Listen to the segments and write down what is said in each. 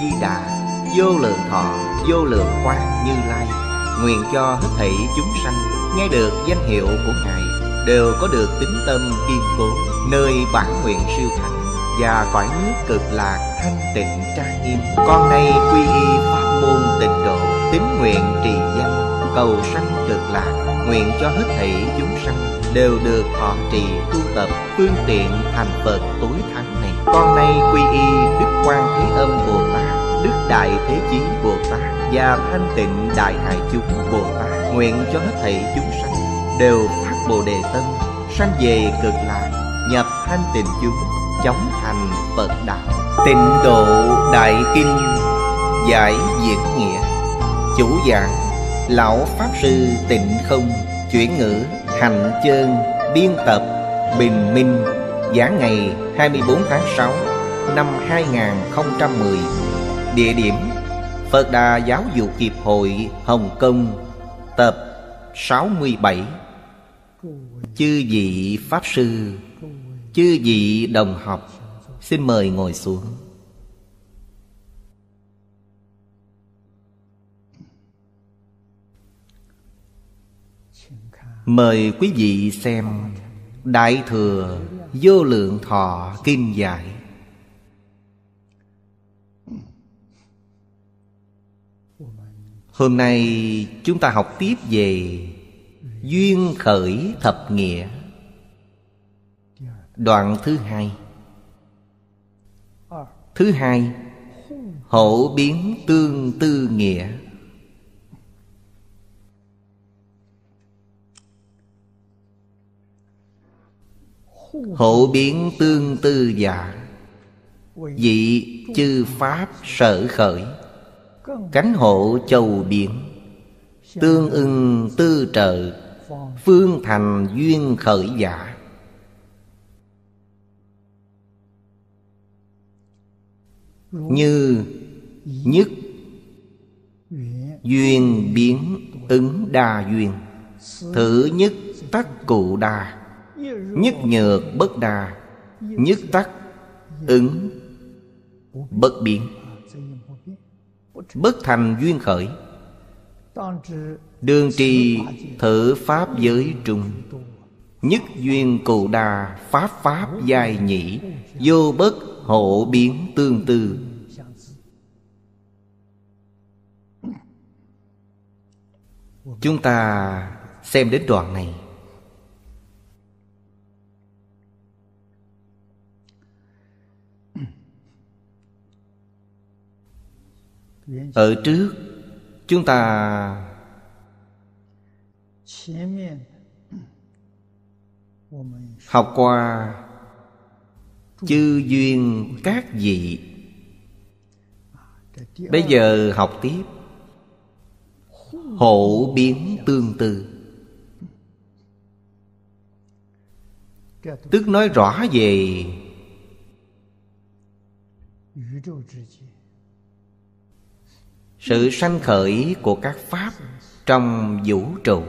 Di Đà Vô lượng thọ, vô lượng quang như lai Nguyện cho hết thảy chúng sanh Nghe được danh hiệu của Ngài Đều có được tính tâm kiên cố Nơi bản nguyện siêu thánh Và cõi nước cực lạc thanh tịnh trang nghiêm Con nay quy y pháp môn tịnh độ Tín nguyện trì danh Cầu sanh cực lạc Nguyện cho hết thảy chúng sanh Đều được thọ trì tu tập Phương tiện thành Phật tối thắng này Con nay quy y Đức Quan Thế Âm Bồ Tát Đức Đại Thế Chí Bồ Tát và Thanh Tịnh Đại Hải Chúng Bồ Tát nguyện cho hết thảy chúng sanh đều phát Bồ Đề Tâm, sanh về cực lạc, nhập thanh tịnh chúng, chóng thành Phật đạo. Tịnh độ Đại Kinh giải diễn nghĩa chủ giảng lão pháp sư tịnh không chuyển ngữ hành chơn biên tập bình minh giảng ngày 24 tháng 6 năm 2010 Địa điểm Phật Đà Giáo dục Hiệp hội Hồng Kông Tập 67 Chư vị Pháp Sư Chư vị Đồng học Xin mời ngồi xuống Mời quý vị xem Đại Thừa Vô Lượng Thọ Kim Giải Hôm nay chúng ta học tiếp về Duyên khởi thập nghĩa Đoạn thứ hai Thứ hai Hổ biến tương tư nghĩa Hổ biến tương tư giả Dị chư pháp sở khởi cánh hộ châu biển tương ưng tư trợ phương thành duyên khởi giả như nhất duyên biến ứng đa duyên thử nhất tắc cụ đa nhất nhược bất đa nhất tắc ứng bất biến Bất thành duyên khởi Đương trì thử pháp giới trung Nhất duyên cụ đà pháp pháp dài nhĩ Vô bất hộ biến tương tư Chúng ta xem đến đoạn này ở trước chúng ta học qua chư duyên các vị bây giờ học tiếp hộ biến tương tư tức nói rõ về sự sanh khởi của các pháp trong vũ trụ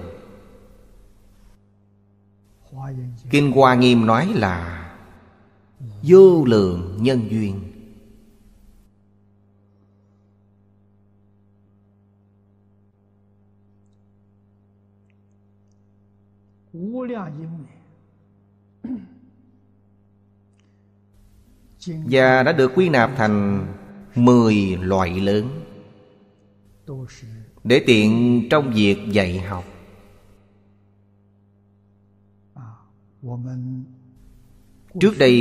kinh hoa nghiêm nói là vô lượng nhân duyên và đã được quy nạp thành mười loại lớn để tiện trong việc dạy học trước đây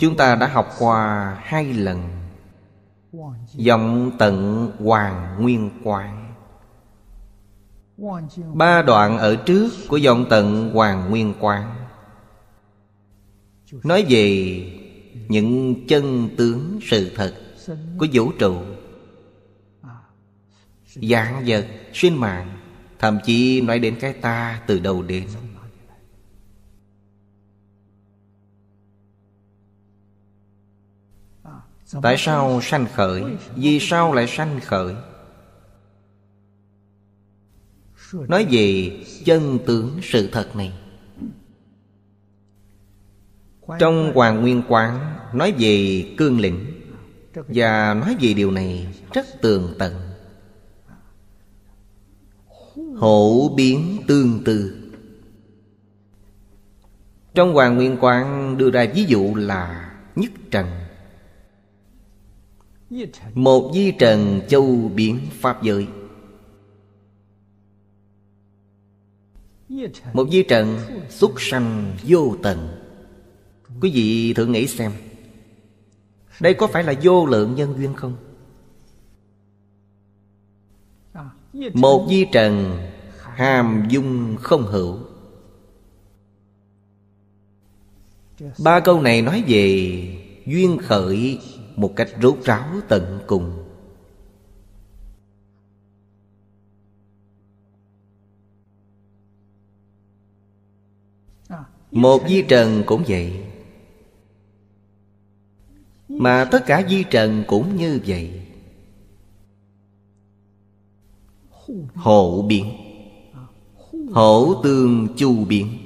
chúng ta đã học qua hai lần dòng tận hoàng nguyên quán ba đoạn ở trước của dòng tận hoàng nguyên quán nói về những chân tướng sự thật của vũ trụ dạng vật sinh mạng thậm chí nói đến cái ta từ đầu đến tại sao sanh khởi vì sao lại sanh khởi nói về chân tướng sự thật này trong hoàng nguyên quán nói về cương lĩnh và nói về điều này rất tường tận Hổ biến tương tự Trong Hoàng Nguyên Quang đưa ra ví dụ là Nhất Trần Một di trần châu biển Pháp giới Một di trần xuất sanh vô tận Quý vị thử nghĩ xem Đây có phải là vô lượng nhân duyên không? Một di trần hàm dung không hữu Ba câu này nói về duyên khởi một cách rốt ráo tận cùng Một di trần cũng vậy Mà tất cả di trần cũng như vậy Hổ biến Hổ tương chu biến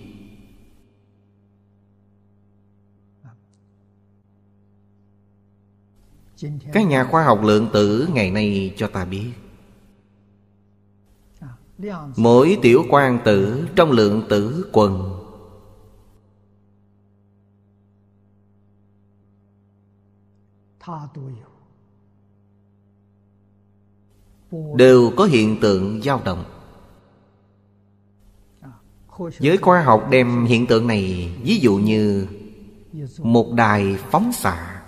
Các nhà khoa học lượng tử ngày nay cho ta biết Mỗi tiểu quan tử trong lượng tử quần đều có hiện tượng dao động giới khoa học đem hiện tượng này ví dụ như một đài phóng xạ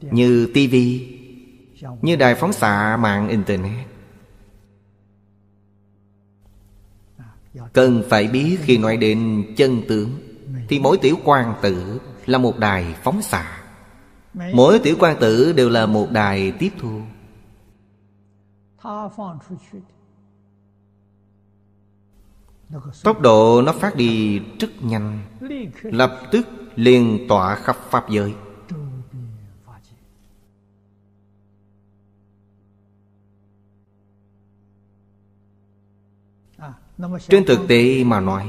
như tivi như đài phóng xạ mạng internet cần phải biết khi nói đến chân tướng thì mỗi tiểu quan tử là một đài phóng xạ Mỗi tiểu quan tử đều là một đài tiếp thu Tốc độ nó phát đi rất nhanh Lập tức liền tỏa khắp Pháp giới Trên thực tế mà nói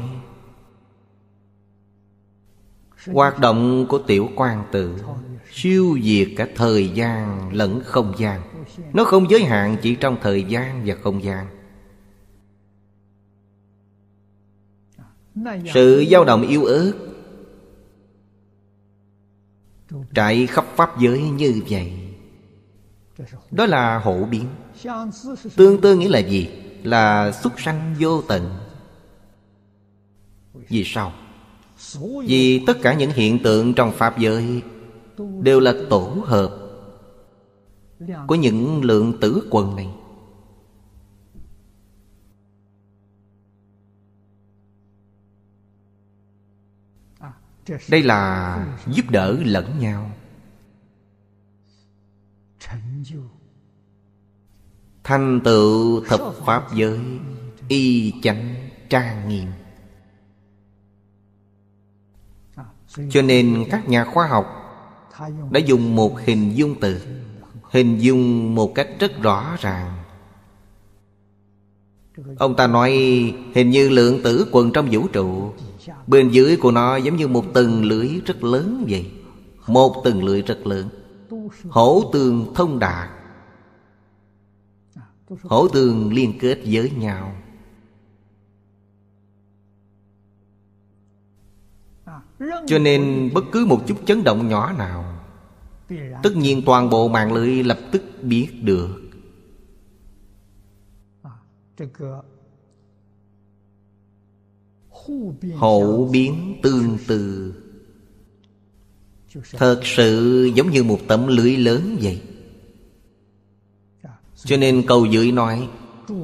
Hoạt động của tiểu quan tử siêu diệt cả thời gian lẫn không gian nó không giới hạn chỉ trong thời gian và không gian sự dao động yếu ớt trải khắp pháp giới như vậy đó là hộ biến tương tư nghĩa là gì là xuất sanh vô tận vì sao vì tất cả những hiện tượng trong pháp giới đều là tổ hợp của những lượng tử quần này đây là giúp đỡ lẫn nhau thành tựu thập pháp giới y chánh trang nghiêm cho nên các nhà khoa học đã dùng một hình dung từ hình dung một cách rất rõ ràng ông ta nói hình như lượng tử quần trong vũ trụ bên dưới của nó giống như một tầng lưới rất lớn vậy một tầng lưới rất lớn hổ tường thông đạt hổ tường liên kết với nhau cho nên bất cứ một chút chấn động nhỏ nào tất nhiên toàn bộ mạng lưới lập tức biết được hậu biến tương tự thật sự giống như một tấm lưới lớn vậy cho nên cầu dưới nói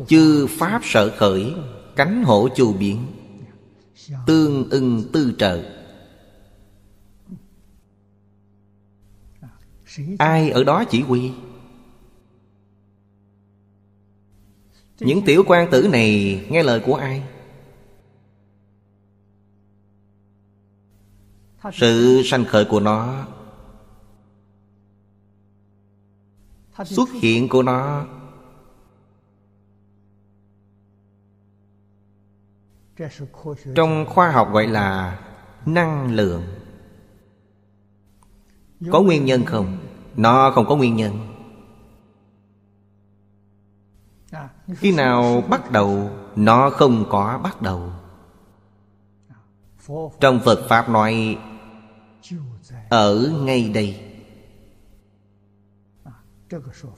chư pháp sở khởi cánh hổ chu biển tương ưng tư trợ ai ở đó chỉ huy những tiểu quan tử này nghe lời của ai sự sanh khởi của nó xuất hiện của nó trong khoa học gọi là năng lượng có nguyên nhân không nó không có nguyên nhân Khi nào bắt đầu Nó không có bắt đầu Trong Phật Pháp nói Ở ngay đây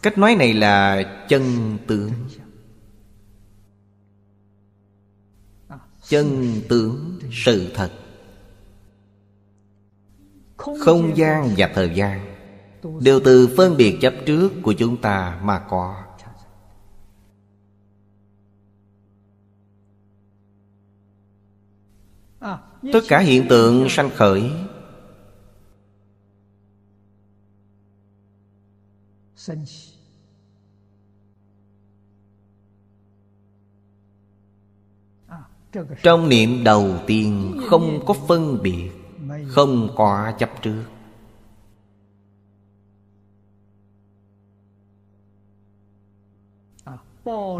Cách nói này là chân tướng Chân tướng sự thật Không gian và thời gian đều từ phân biệt chấp trước của chúng ta mà có tất cả hiện tượng sanh khởi trong niệm đầu tiên không có phân biệt không có chấp trước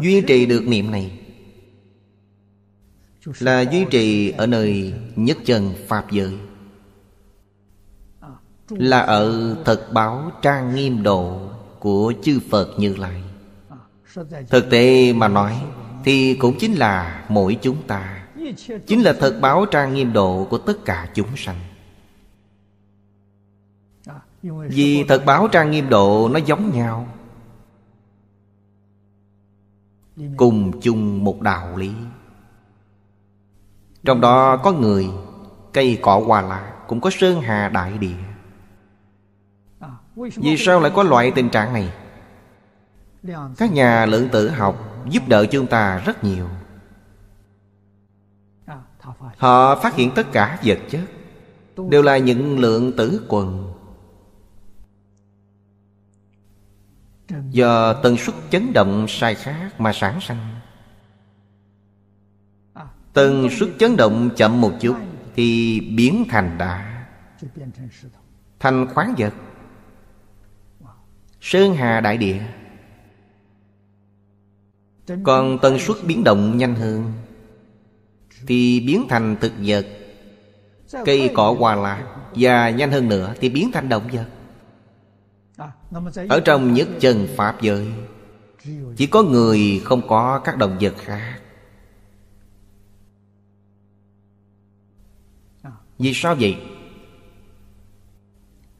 duy trì được niệm này là duy trì ở nơi nhất chân pháp giới là ở thật báo trang nghiêm độ của chư phật như lai thực tế mà nói thì cũng chính là mỗi chúng ta chính là thật báo trang nghiêm độ của tất cả chúng sanh vì thật báo trang nghiêm độ nó giống nhau cùng chung một đạo lý trong đó có người cây cỏ hoa lạ cũng có sơn hà đại địa vì sao lại có loại tình trạng này các nhà lượng tử học giúp đỡ chúng ta rất nhiều họ phát hiện tất cả vật chất đều là những lượng tử quần do tần suất chấn động sai khác mà sản sanh tần suất chấn động chậm một chút thì biến thành đá thành khoáng vật sơn hà đại địa còn tần suất biến động nhanh hơn thì biến thành thực vật cây cỏ hoa lạc và nhanh hơn nữa thì biến thành động vật ở trong nhất chân Pháp giới Chỉ có người không có các động vật khác Vì sao vậy?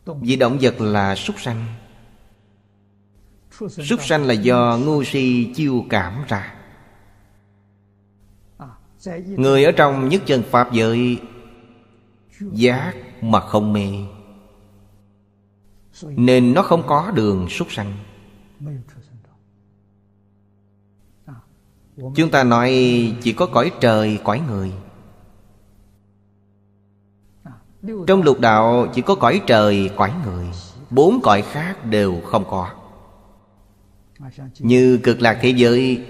Vì động vật là súc sanh Súc sanh là do ngu si chiêu cảm ra Người ở trong nhất chân Pháp giới Giác mà không mê nên nó không có đường súc sanh Chúng ta nói chỉ có cõi trời, cõi người Trong lục đạo chỉ có cõi trời, cõi người Bốn cõi khác đều không có Như cực lạc thế giới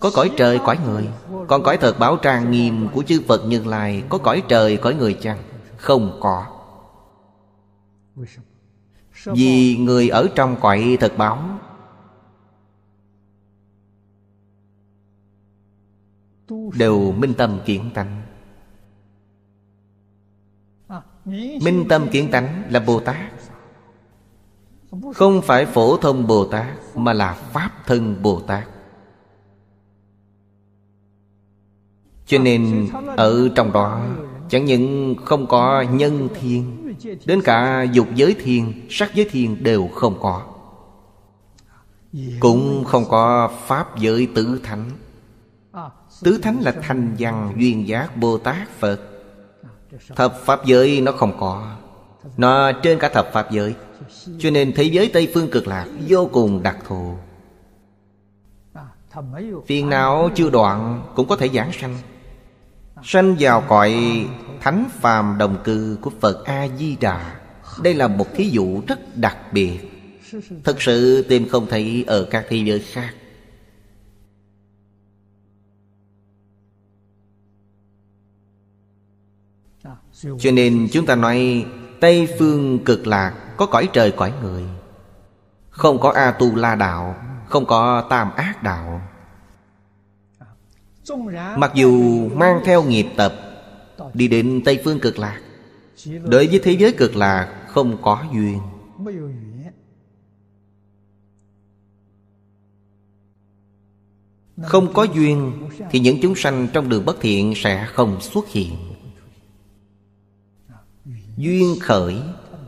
Có cõi trời, cõi người Còn cõi thật báo trang nghiêm của chư Phật Như Lai Có cõi trời, cõi người chăng? Không có vì người ở trong quậy thật báo Đều minh tâm kiến tánh Minh tâm kiến tánh là Bồ Tát Không phải phổ thông Bồ Tát Mà là Pháp thân Bồ Tát Cho nên ở trong đó Chẳng những không có nhân thiên Đến cả dục giới thiên Sắc giới thiên đều không có Cũng không có pháp giới tứ thánh Tứ thánh là thanh văn duyên giác Bồ Tát Phật Thập Pháp giới nó không có Nó trên cả thập Pháp giới Cho nên thế giới Tây Phương cực lạc Vô cùng đặc thù Phiền não chưa đoạn Cũng có thể giảng sanh Sanh vào cõi thánh phàm đồng cư của Phật A-di-đà Đây là một thí dụ rất đặc biệt Thật sự tìm không thấy ở các thế giới khác Cho nên chúng ta nói Tây phương cực lạc có cõi trời cõi người Không có A-tu-la đạo Không có tam ác đạo Mặc dù mang theo nghiệp tập Đi đến Tây Phương Cực Lạc Đối với thế giới Cực Lạc không có duyên Không có duyên Thì những chúng sanh trong đường bất thiện sẽ không xuất hiện Duyên khởi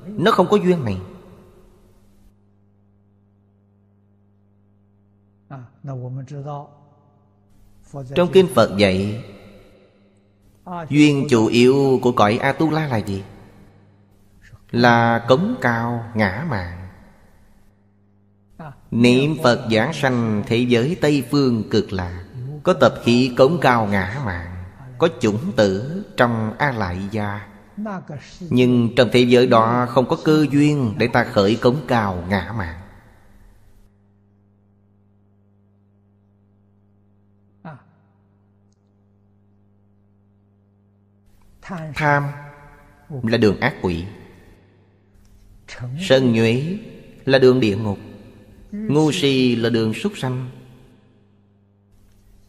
Nó không có duyên này à? Trong kinh Phật dạy Duyên chủ yếu của cõi A-tu-la là gì? Là cống cao ngã mạng Niệm Phật giảng sanh thế giới Tây Phương cực lạc Có tập khí cống cao ngã mạng Có chủng tử trong A-lại gia Nhưng trong thế giới đó không có cơ duyên Để ta khởi cống cao ngã mạng tham là đường ác quỷ sơn nhuế là đường địa ngục ngu si là đường súc sanh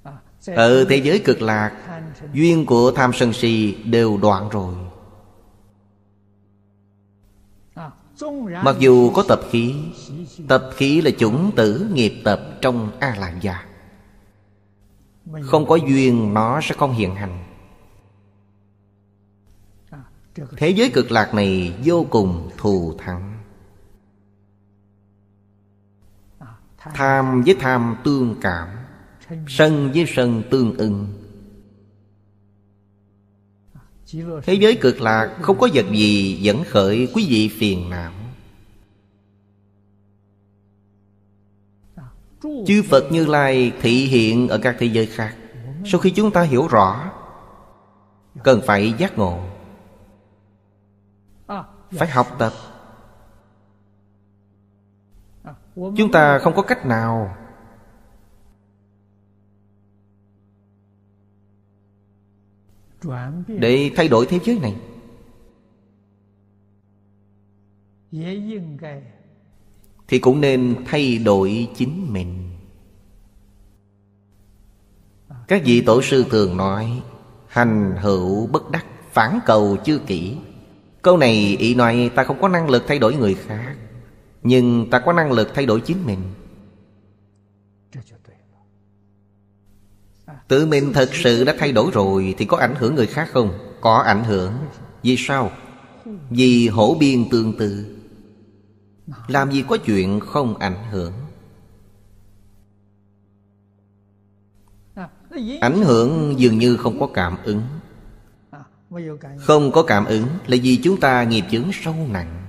à, ở thế giới cực lạc duyên của tham sân si đều đoạn rồi à, mặc dù có tập khí tập khí là chủng tử nghiệp tập trong a la gia không có duyên nó sẽ không hiện hành Thế giới cực lạc này vô cùng thù thắng Tham với tham tương cảm Sân với sân tương ưng Thế giới cực lạc không có vật gì dẫn khởi quý vị phiền não Chư Phật Như Lai thị hiện ở các thế giới khác Sau khi chúng ta hiểu rõ Cần phải giác ngộ phải dạ. học tập à, chúng ta không có cách nào để thay đổi thế giới này thì cũng nên thay đổi chính mình à, các vị tổ sư thường nói hành hữu bất đắc phản cầu chưa kỹ Câu này ý nói ta không có năng lực thay đổi người khác Nhưng ta có năng lực thay đổi chính mình Tự mình thật sự đã thay đổi rồi Thì có ảnh hưởng người khác không? Có ảnh hưởng Vì sao? Vì hổ biên tương tự Làm gì có chuyện không ảnh hưởng Ảnh hưởng dường như không có cảm ứng không có cảm ứng là vì chúng ta nghiệp chướng sâu nặng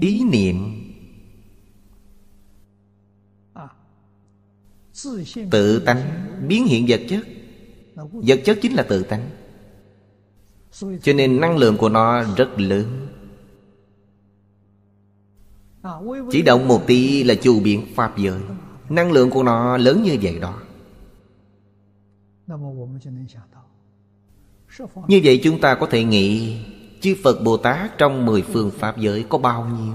Ý niệm Tự tánh biến hiện vật chất Vật chất chính là tự tánh Cho nên năng lượng của nó rất lớn chỉ động một tí là chu biến Pháp giới Năng lượng của nó lớn như vậy đó Như vậy chúng ta có thể nghĩ Chư Phật Bồ Tát trong mười phương Pháp giới có bao nhiêu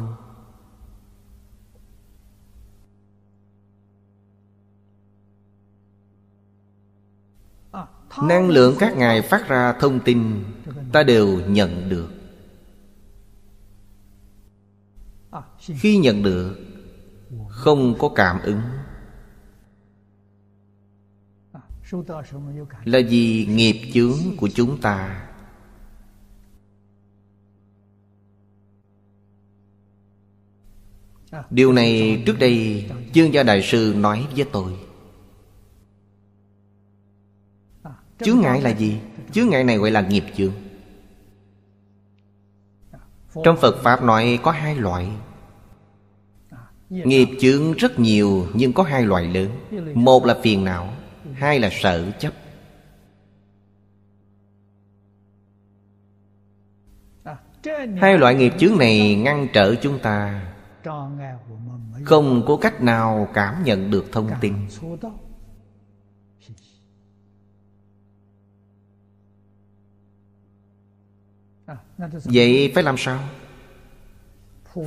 Năng lượng các ngài phát ra thông tin Ta đều nhận được khi nhận được không có cảm ứng là vì nghiệp chướng của chúng ta điều này trước đây chương gia đại sư nói với tôi chướng ngại là gì chướng ngại này gọi là nghiệp chướng trong phật pháp nói có hai loại Dạ. Nghiệp chướng rất nhiều nhưng có hai loại lớn dạ, Một là phiền não Hai là sợ chấp à, Hai loại nghiệp chướng này ngăn trở chúng ta Không có cách nào cảm nhận được thông tin à, Vậy phải làm sao?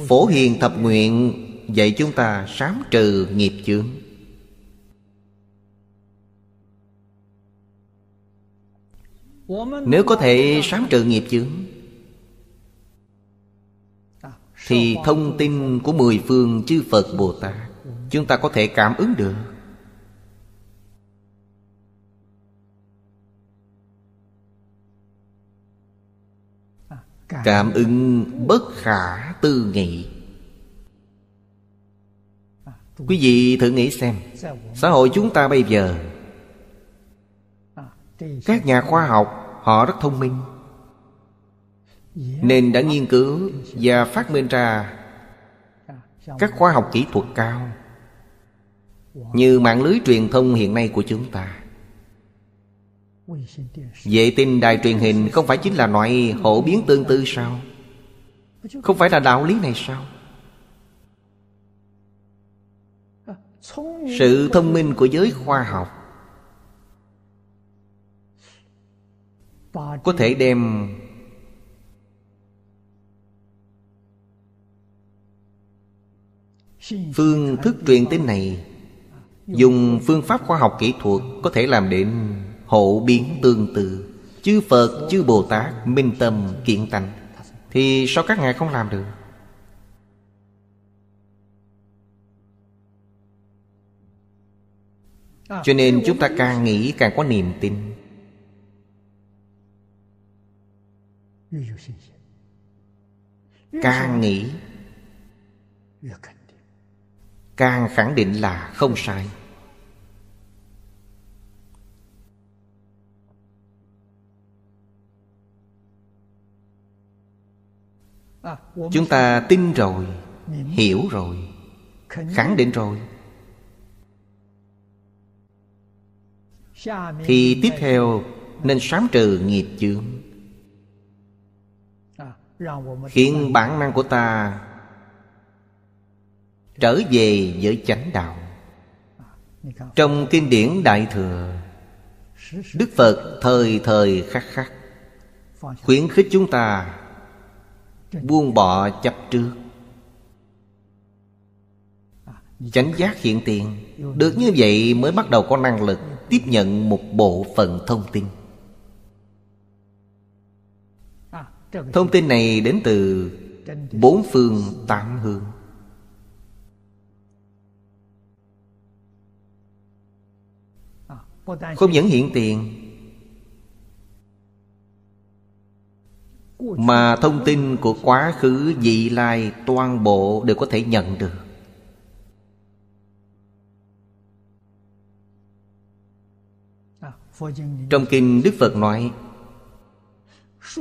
Phổ Hiền Thập Nguyện dạy chúng ta sám trừ nghiệp chướng nếu có thể sám trừ nghiệp chướng thì thông tin của mười phương chư phật bồ tát chúng ta có thể cảm ứng được cảm ứng bất khả tư nghị quý vị thử nghĩ xem xã hội chúng ta bây giờ các nhà khoa học họ rất thông minh nên đã nghiên cứu và phát minh ra các khoa học kỹ thuật cao như mạng lưới truyền thông hiện nay của chúng ta vệ tinh đài truyền hình không phải chính là loại hổ biến tương tư sao không phải là đạo lý này sao sự thông minh của giới khoa học có thể đem phương thức truyền tin này dùng phương pháp khoa học kỹ thuật có thể làm đến hộ biến tương tự chư phật chư bồ tát minh tâm kiện tánh thì sao các ngài không làm được À. cho nên chúng ta càng nghĩ càng có niềm tin càng nghĩ càng khẳng định là không sai à, chúng ta tin rồi hiểu rồi khẳng định rồi thì tiếp theo nên sám trừ nghiệp chướng à, khiến bản năng của ta trở về với chánh đạo trong kinh điển đại thừa đức phật thời thời khắc khắc khuyến khích chúng ta buông bỏ chấp trước chánh giác hiện tiền được như vậy mới bắt đầu có năng lực tiếp nhận một bộ phận thông tin thông tin này đến từ bốn phương tám hương không những hiện tiền mà thông tin của quá khứ vị lai toàn bộ đều có thể nhận được Trong kinh Đức Phật nói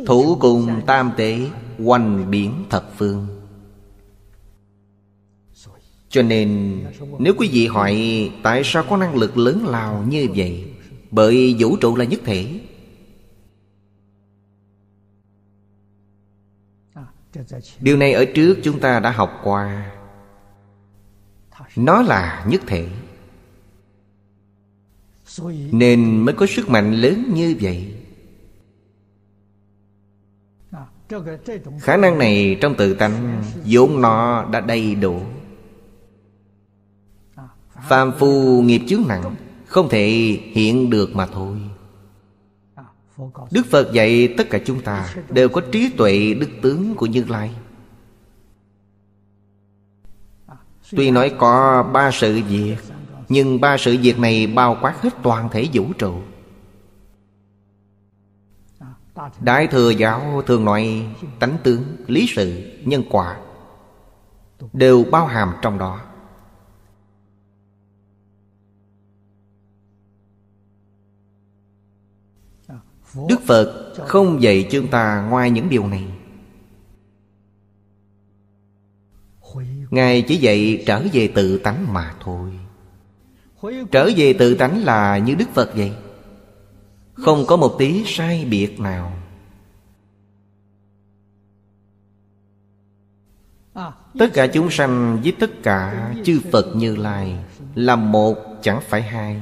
Thủ cùng tam tế quanh biển thập phương Cho nên Nếu quý vị hỏi Tại sao có năng lực lớn lao như vậy Bởi vũ trụ là nhất thể Điều này ở trước chúng ta đã học qua Nó là nhất thể nên mới có sức mạnh lớn như vậy à, Khả năng này trong tự tánh vốn nó đã đầy đủ à, Phàm phu à, nghiệp chướng nặng Không thể hiện được mà thôi Đức Phật dạy tất cả chúng ta Đều có trí tuệ đức tướng của Như Lai Tuy nói có ba sự việc dạ nhưng ba sự việc này bao quát hết toàn thể vũ trụ Đại thừa giáo thường nói tánh tướng, lý sự, nhân quả Đều bao hàm trong đó Đức Phật không dạy chúng ta ngoài những điều này Ngài chỉ dạy trở về tự tánh mà thôi trở về tự tánh là như đức phật vậy không có một tí sai biệt nào tất cả chúng sanh với tất cả chư phật như lai là một chẳng phải hai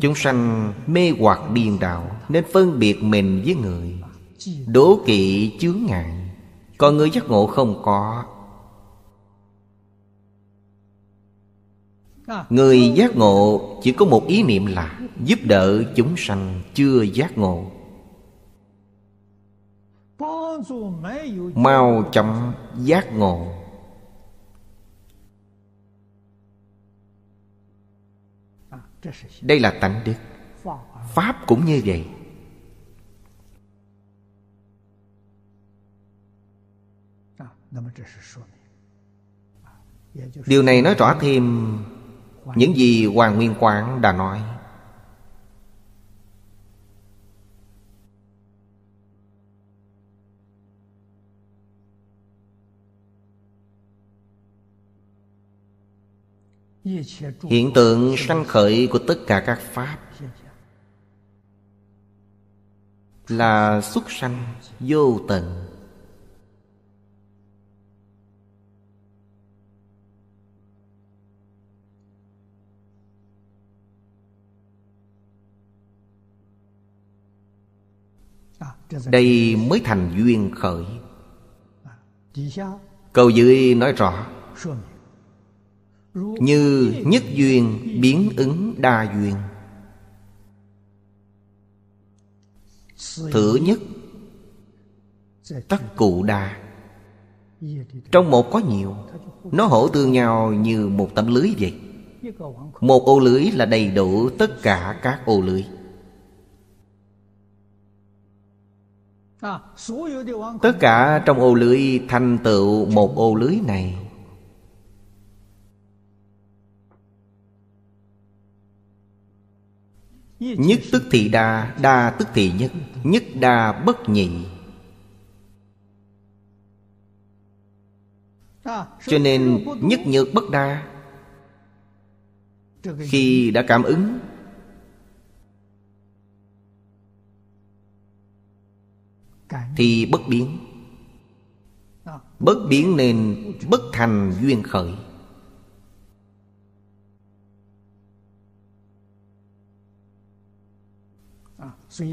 chúng sanh mê hoặc điên đạo nên phân biệt mình với người đố kỵ chướng ngại còn người giác ngộ không có Người giác ngộ chỉ có một ý niệm là Giúp đỡ chúng sanh chưa giác ngộ Mau chóng giác ngộ Đây là tánh đức Pháp cũng như vậy Điều này nói rõ thêm những gì Hoàng Nguyên quán đã nói Hiện tượng sanh khởi của tất cả các Pháp Là xuất sanh vô tận Đây mới thành duyên khởi Câu dưới nói rõ Như nhất duyên biến ứng đa duyên thứ nhất Tắc cụ đa Trong một có nhiều Nó hỗ tương nhau như một tấm lưới vậy Một ô lưới là đầy đủ tất cả các ô lưới Ờ, tất cả trong ô lưới thành tựu một ô lưới này nhất tức thị đa đa tức thị nhất nhất đa bất nhị ờ, cho nên nhất nhược bất đa khi đã cảm ứng thì bất biến bất biến nên bất thành duyên khởi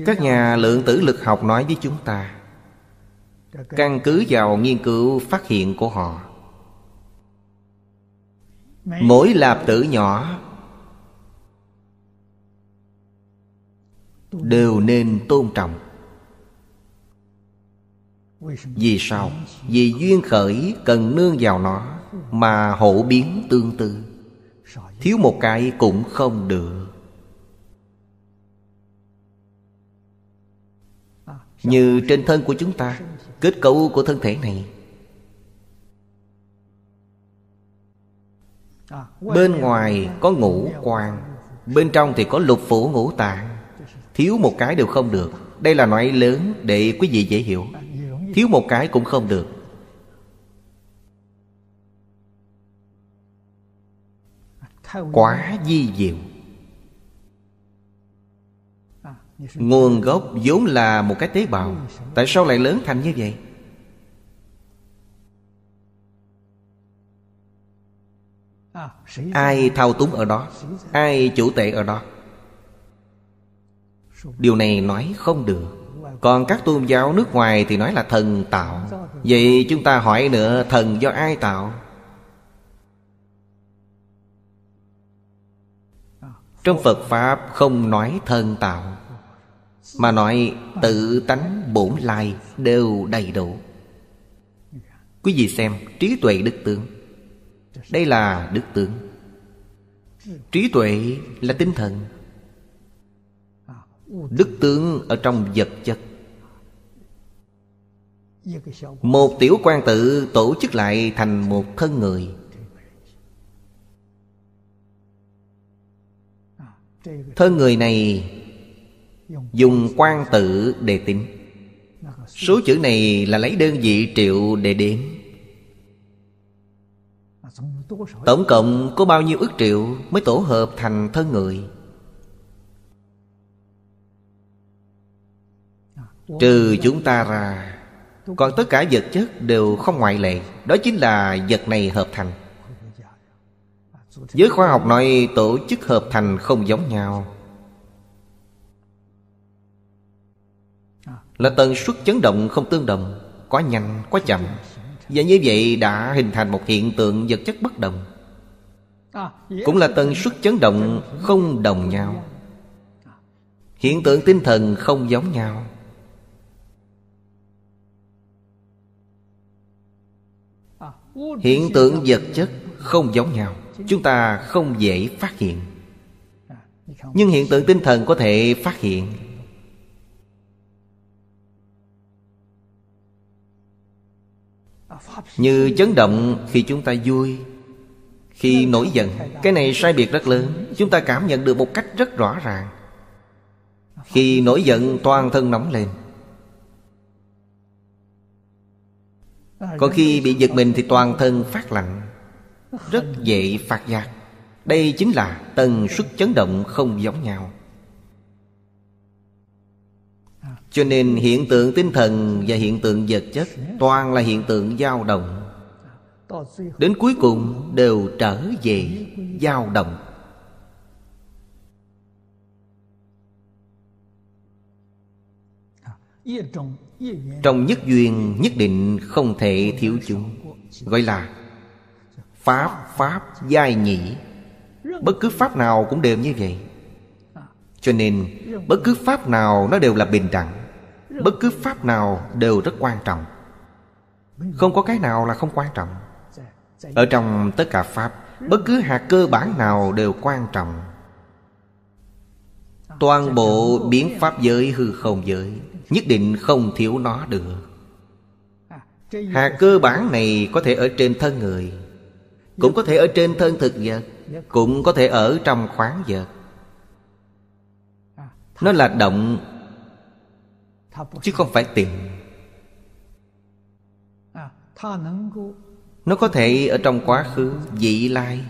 các nhà lượng tử lực học nói với chúng ta căn cứ vào nghiên cứu phát hiện của họ mỗi lạp tử nhỏ đều nên tôn trọng vì sao? Vì duyên khởi cần nương vào nó Mà hộ biến tương tư Thiếu một cái cũng không được Như trên thân của chúng ta Kết cấu của thân thể này Bên ngoài có ngũ quan Bên trong thì có lục phủ ngũ tạng Thiếu một cái đều không được Đây là loại lớn để quý vị dễ hiểu Thiếu một cái cũng không được Quá di diệu Nguồn gốc vốn là một cái tế bào Tại sao lại lớn thành như vậy? Ai thao túng ở đó Ai chủ tệ ở đó Điều này nói không được còn các tôn giáo nước ngoài thì nói là thần tạo Vậy chúng ta hỏi nữa thần do ai tạo Trong Phật Pháp không nói thần tạo Mà nói tự tánh bổn lai đều đầy đủ Quý vị xem trí tuệ đức tướng Đây là đức tướng Trí tuệ là tinh thần Đức tướng ở trong vật chất một tiểu quan tự tổ chức lại thành một thân người Thân người này dùng quan tự để tính Số chữ này là lấy đơn vị triệu để đếm Tổng cộng có bao nhiêu ức triệu mới tổ hợp thành thân người Trừ chúng ta ra còn tất cả vật chất đều không ngoại lệ Đó chính là vật này hợp thành Giới khoa học nói tổ chức hợp thành không giống nhau Là tần suất chấn động không tương đồng Quá nhanh, quá chậm Và như vậy đã hình thành một hiện tượng vật chất bất đồng Cũng là tần suất chấn động không đồng nhau Hiện tượng tinh thần không giống nhau hiện tượng vật chất không giống nhau chúng ta không dễ phát hiện nhưng hiện tượng tinh thần có thể phát hiện như chấn động khi chúng ta vui khi nổi giận cái này sai biệt rất lớn chúng ta cảm nhận được một cách rất rõ ràng khi nổi giận toàn thân nóng lên Còn khi bị giật mình thì toàn thân phát lạnh Rất dễ phạt giác Đây chính là tần suất chấn động không giống nhau Cho nên hiện tượng tinh thần và hiện tượng vật chất Toàn là hiện tượng dao động Đến cuối cùng đều trở về dao động trong nhất duyên nhất định không thể thiếu chúng Gọi là Pháp Pháp giai nhị Bất cứ Pháp nào cũng đều như vậy Cho nên bất cứ Pháp nào nó đều là bình đẳng Bất cứ Pháp nào đều rất quan trọng Không có cái nào là không quan trọng Ở trong tất cả Pháp Bất cứ hạt cơ bản nào đều quan trọng Toàn bộ biến Pháp giới hư không giới Nhất định không thiếu nó được à, Hạt cơ bản này có thể ở trên thân người Cũng có thể ở trên thân thực vật dạ, Cũng có thể ở trong khoáng vật à, Nó là động Chứ không phải tiền. À, nó có thể ở trong quá khứ, vị lai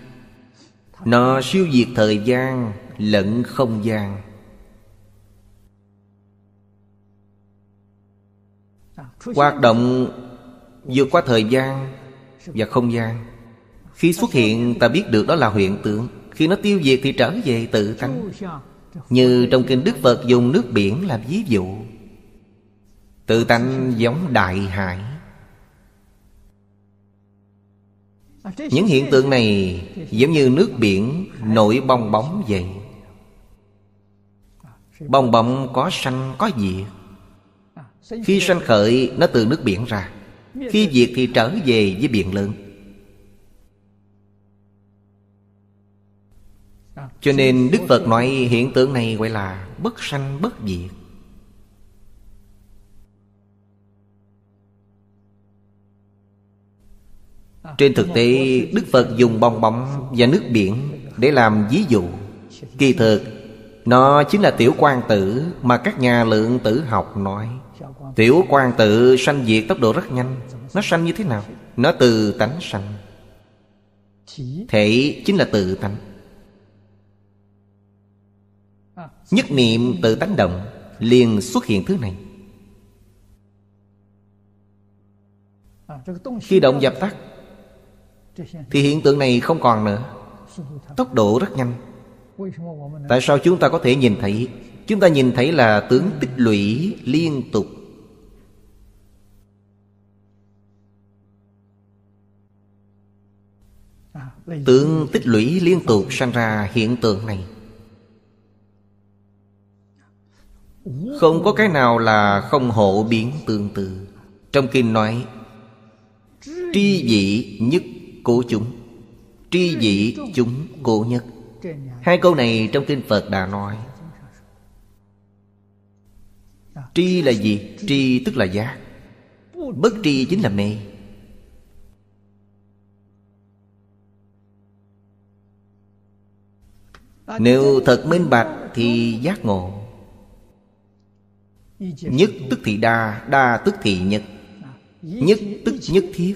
Nó siêu diệt thời gian, lẫn không gian hoạt động vượt qua thời gian và không gian khi xuất hiện ta biết được đó là hiện tượng khi nó tiêu diệt thì trở về tự tánh như trong kinh đức phật dùng nước biển làm ví dụ tự tánh giống đại hải à, những hiện tượng này giống như nước biển nổi bong bóng vậy à, bong bóng có sanh có diệt khi sanh khởi nó từ nước biển ra Khi diệt thì trở về với biển lớn Cho nên Đức Phật nói hiện tượng này gọi là bất sanh bất diệt Trên thực tế Đức Phật dùng bong bóng và nước biển để làm ví dụ Kỳ thực Nó chính là tiểu quan tử mà các nhà lượng tử học nói Tiểu quan tự sanh diệt tốc độ rất nhanh Nó sanh như thế nào? Nó từ tánh sanh Thể chính là tự tánh Nhất niệm tự tánh động Liền xuất hiện thứ này à, Khi động dập tắt Thì hiện tượng này không còn nữa Tốc độ rất nhanh Tại sao chúng ta có thể nhìn thấy Chúng ta nhìn thấy là tướng tích lũy liên tục Tướng tích lũy liên tục sanh ra hiện tượng này Không có cái nào là không hộ biến tương tự Trong kinh nói Tri dị nhất của chúng Tri dị chúng cổ nhất Hai câu này trong kinh Phật đã nói tri là gì tri tức là giác bất tri chính là mê nếu thật minh bạch thì giác ngộ nhất tức thì đa đa tức thì nhất nhất tức nhất thiết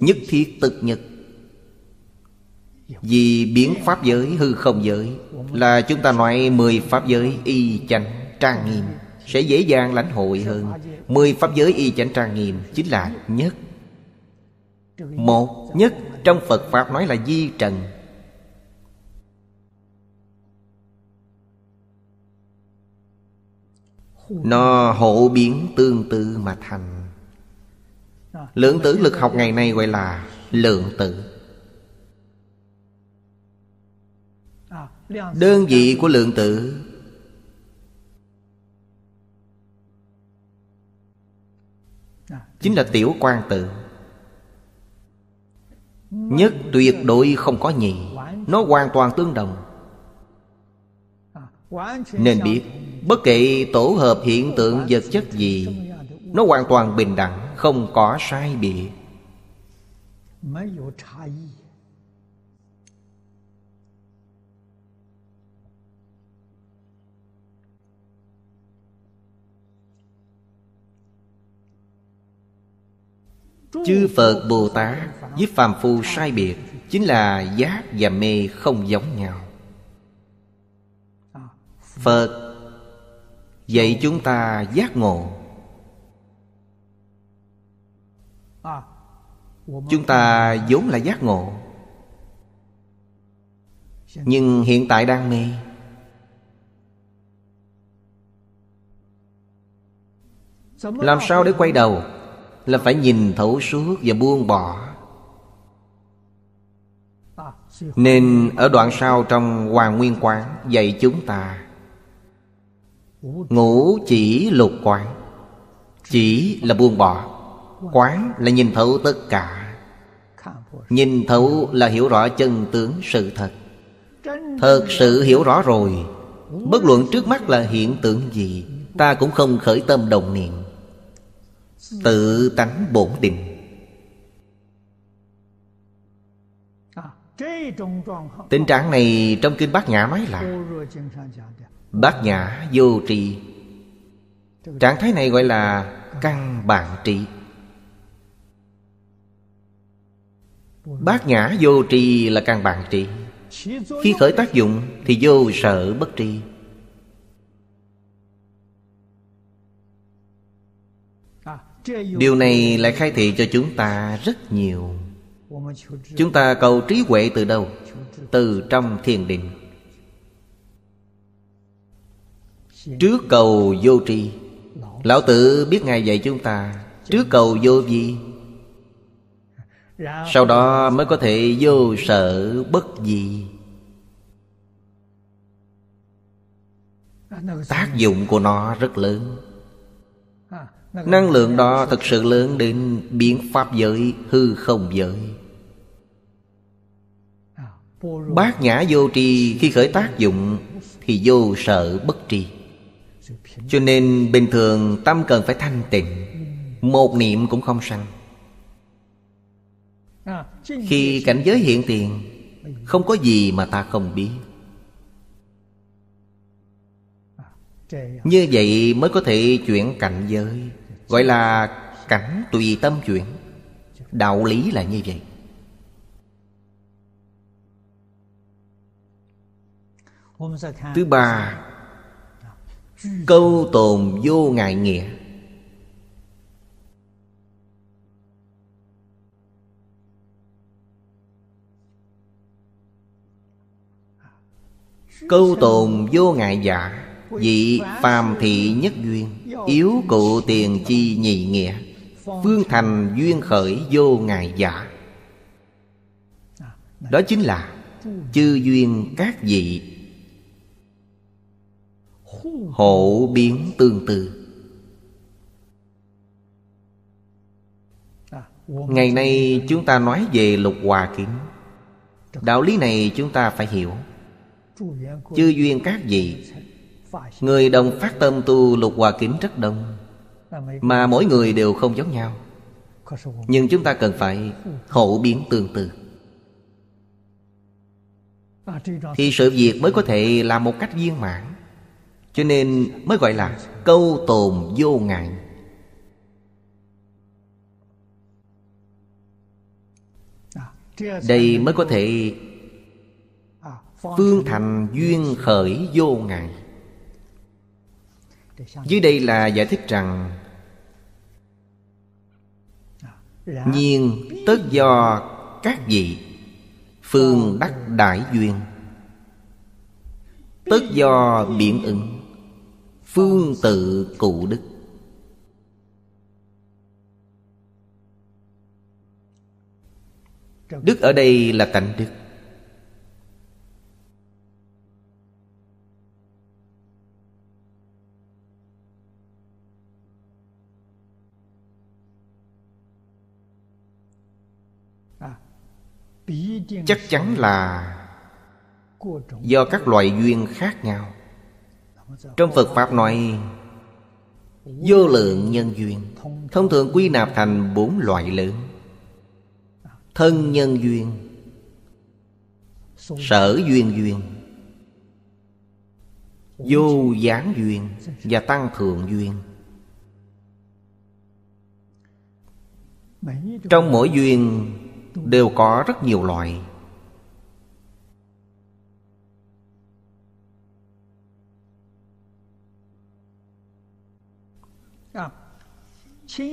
nhất thiết tức nhất vì biến pháp giới hư không giới Là chúng ta nói mười pháp giới y chánh trang nghiêm sẽ dễ dàng lãnh hội hơn Mười pháp giới y chánh trang nghiêm Chính là nhất Một nhất trong Phật Pháp nói là di trần Nó hộ biến tương tự mà thành Lượng tử lực học ngày nay gọi là lượng tử Đơn vị của lượng tử Chính là tiểu quan tự Nhất tuyệt đối không có nhị Nó hoàn toàn tương đồng Nên biết Bất kỳ tổ hợp hiện tượng vật chất gì Nó hoàn toàn bình đẳng Không có sai biệt Chư Phật Bồ Tát với phàm phu sai biệt Chính là giác và mê không giống nhau Phật dạy chúng ta giác ngộ Chúng ta vốn là giác ngộ Nhưng hiện tại đang mê Làm sao để quay đầu là phải nhìn thấu suốt và buông bỏ nên ở đoạn sau trong Hoàng Nguyên Quán dạy chúng ta Ngũ chỉ lục quán Chỉ là buông bỏ Quán là nhìn thấu tất cả Nhìn thấu là hiểu rõ chân tướng sự thật Thật sự hiểu rõ rồi Bất luận trước mắt là hiện tượng gì Ta cũng không khởi tâm đồng niệm Tự tánh bổn định Tình trạng này trong kinh Bát Nhã nói là Bát Nhã vô trì Trạng thái này gọi là căn bản trị Bát Nhã vô trì là căn bản trị Khi khởi tác dụng thì vô sở bất trì điều này lại khai thị cho chúng ta rất nhiều chúng ta cầu trí huệ từ đâu từ trong thiền định trước cầu vô tri lão tử biết ngài dạy chúng ta trước cầu vô vi sau đó mới có thể vô sợ bất gì tác dụng của nó rất lớn Năng lượng đó thực sự lớn đến biến pháp giới hư không giới Bát nhã vô tri khi khởi tác dụng Thì vô sợ bất tri Cho nên bình thường tâm cần phải thanh tịnh Một niệm cũng không sanh Khi cảnh giới hiện tiền Không có gì mà ta không biết Như vậy mới có thể chuyển cảnh giới Gọi là cảnh tùy tâm chuyển Đạo lý là như vậy Thứ ba Câu tồn vô ngại nghĩa Câu tồn vô ngại giả Vị phàm thị nhất duyên Yếu cụ tiền chi nhị nghĩa Phương thành duyên khởi vô ngại giả Đó chính là chư duyên các vị Hộ biến tương tự Ngày nay chúng ta nói về lục hòa kiến Đạo lý này chúng ta phải hiểu Chư duyên các vị Người đồng phát tâm tu lục hòa kính rất đông Mà mỗi người đều không giống nhau Nhưng chúng ta cần phải hộ biến tương tự Thì sự việc mới có thể làm một cách viên mãn Cho nên mới gọi là câu tồn vô ngại Đây mới có thể Phương thành duyên khởi vô ngại dưới đây là giải thích rằng à, nhiên tất do các vị phương đắc đại duyên tất do biển ứng phương tự cụ đức đức ở đây là tánh đức chắc chắn là do các loại duyên khác nhau trong phật pháp nói vô lượng nhân duyên thông thường quy nạp thành bốn loại lớn thân nhân duyên sở duyên duyên vô gián duyên và tăng thượng duyên trong mỗi duyên đều có rất nhiều loại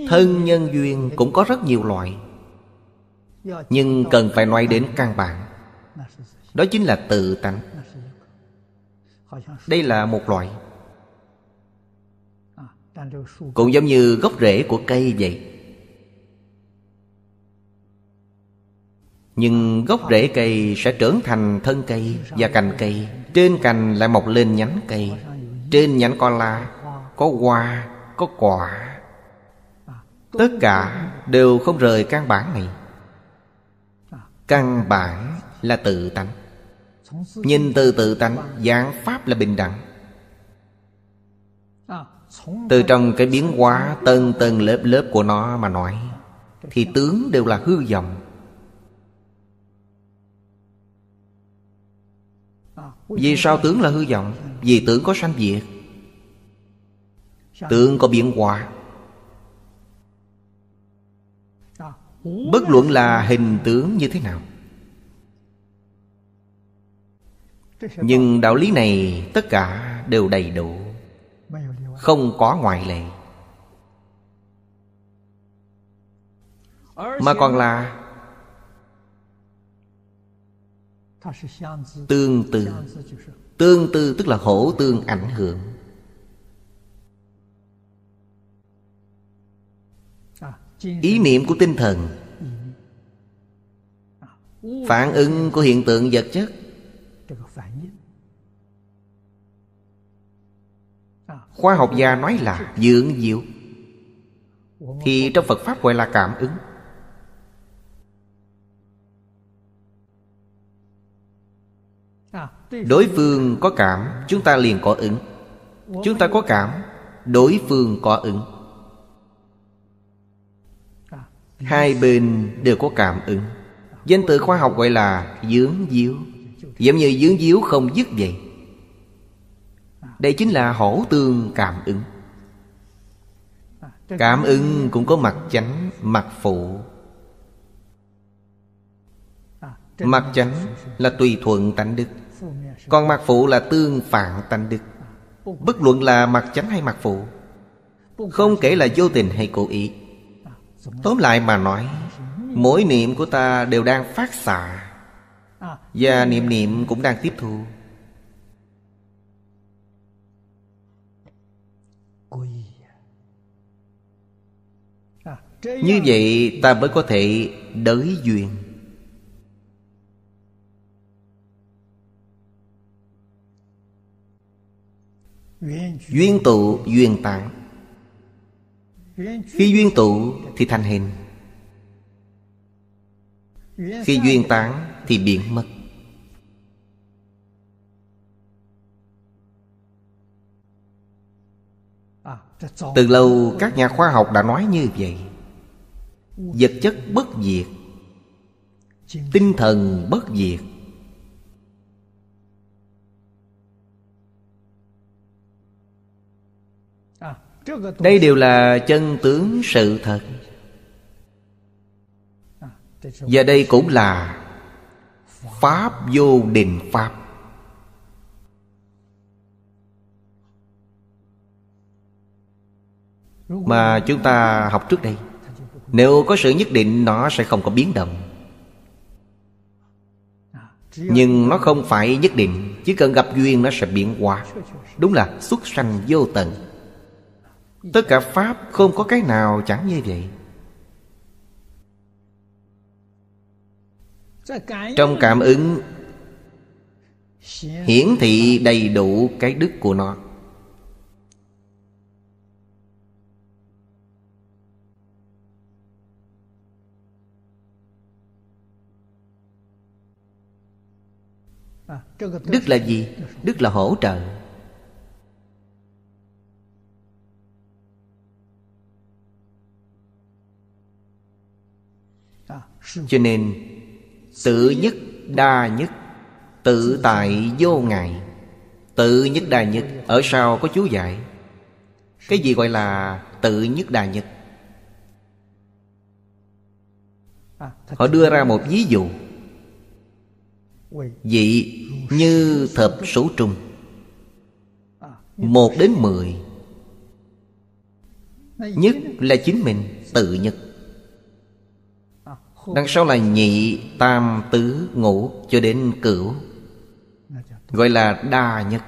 thân nhân duyên cũng có rất nhiều loại nhưng cần phải nói đến căn bản đó chính là tự tánh đây là một loại cũng giống như gốc rễ của cây vậy Nhưng gốc rễ cây sẽ trưởng thành thân cây và cành cây Trên cành lại mọc lên nhánh cây Trên nhánh có lá, có hoa, có quả Tất cả đều không rời căn bản này Căn bản là tự tánh Nhìn từ tự tánh Giảng Pháp là bình đẳng Từ trong cái biến hóa Tầng tầng lớp lớp của nó mà nói Thì tướng đều là hư vọng Vì sao tướng là hư vọng Vì tưởng có sanh diệt Tưởng có biến hóa Bất luận là hình tướng như thế nào Nhưng đạo lý này tất cả đều đầy đủ Không có ngoại lệ Mà còn là Tương tự Tương tự tức là hổ tương ảnh hưởng Ý niệm của tinh thần Phản ứng của hiện tượng vật chất Khoa học gia nói là dưỡng diệu Thì trong Phật Pháp gọi là cảm ứng Đối phương có cảm Chúng ta liền có ứng Chúng ta có cảm Đối phương có ứng Hai bên đều có cảm ứng Danh từ khoa học gọi là dướng díu Giống như dướng díu không dứt vậy Đây chính là hổ tương cảm ứng Cảm ứng cũng có mặt chánh, mặt phụ Mặt chánh là tùy thuận tánh đức còn mặt phụ là tương phản tánh đức Bất luận là mặt chánh hay mặt phụ Không kể là vô tình hay cố ý Tóm lại mà nói Mỗi niệm của ta đều đang phát xạ Và niệm niệm cũng đang tiếp thu Như vậy ta mới có thể đới duyên Duyên tụ duyên tán Khi duyên tụ thì thành hình Khi duyên tán thì biến mất Từ lâu các nhà khoa học đã nói như vậy Vật chất bất diệt Tinh thần bất diệt đây đều là chân tướng sự thật và đây cũng là pháp vô định pháp mà chúng ta học trước đây nếu có sự nhất định nó sẽ không có biến động nhưng nó không phải nhất định chỉ cần gặp duyên nó sẽ biến hóa đúng là xuất sanh vô tận Tất cả Pháp không có cái nào chẳng như vậy Trong cảm ứng Hiển thị đầy đủ cái đức của nó Đức là gì? Đức là hỗ trợ cho nên tự nhất đa nhất tự tại vô ngại tự nhất đa nhất ở sau có chú giải cái gì gọi là tự nhất đa nhất họ đưa ra một ví dụ vị như thập số trung một đến mười nhất là chính mình tự nhất Đằng sau là nhị, tam, tứ, ngũ Cho đến cửu Gọi là đa nhất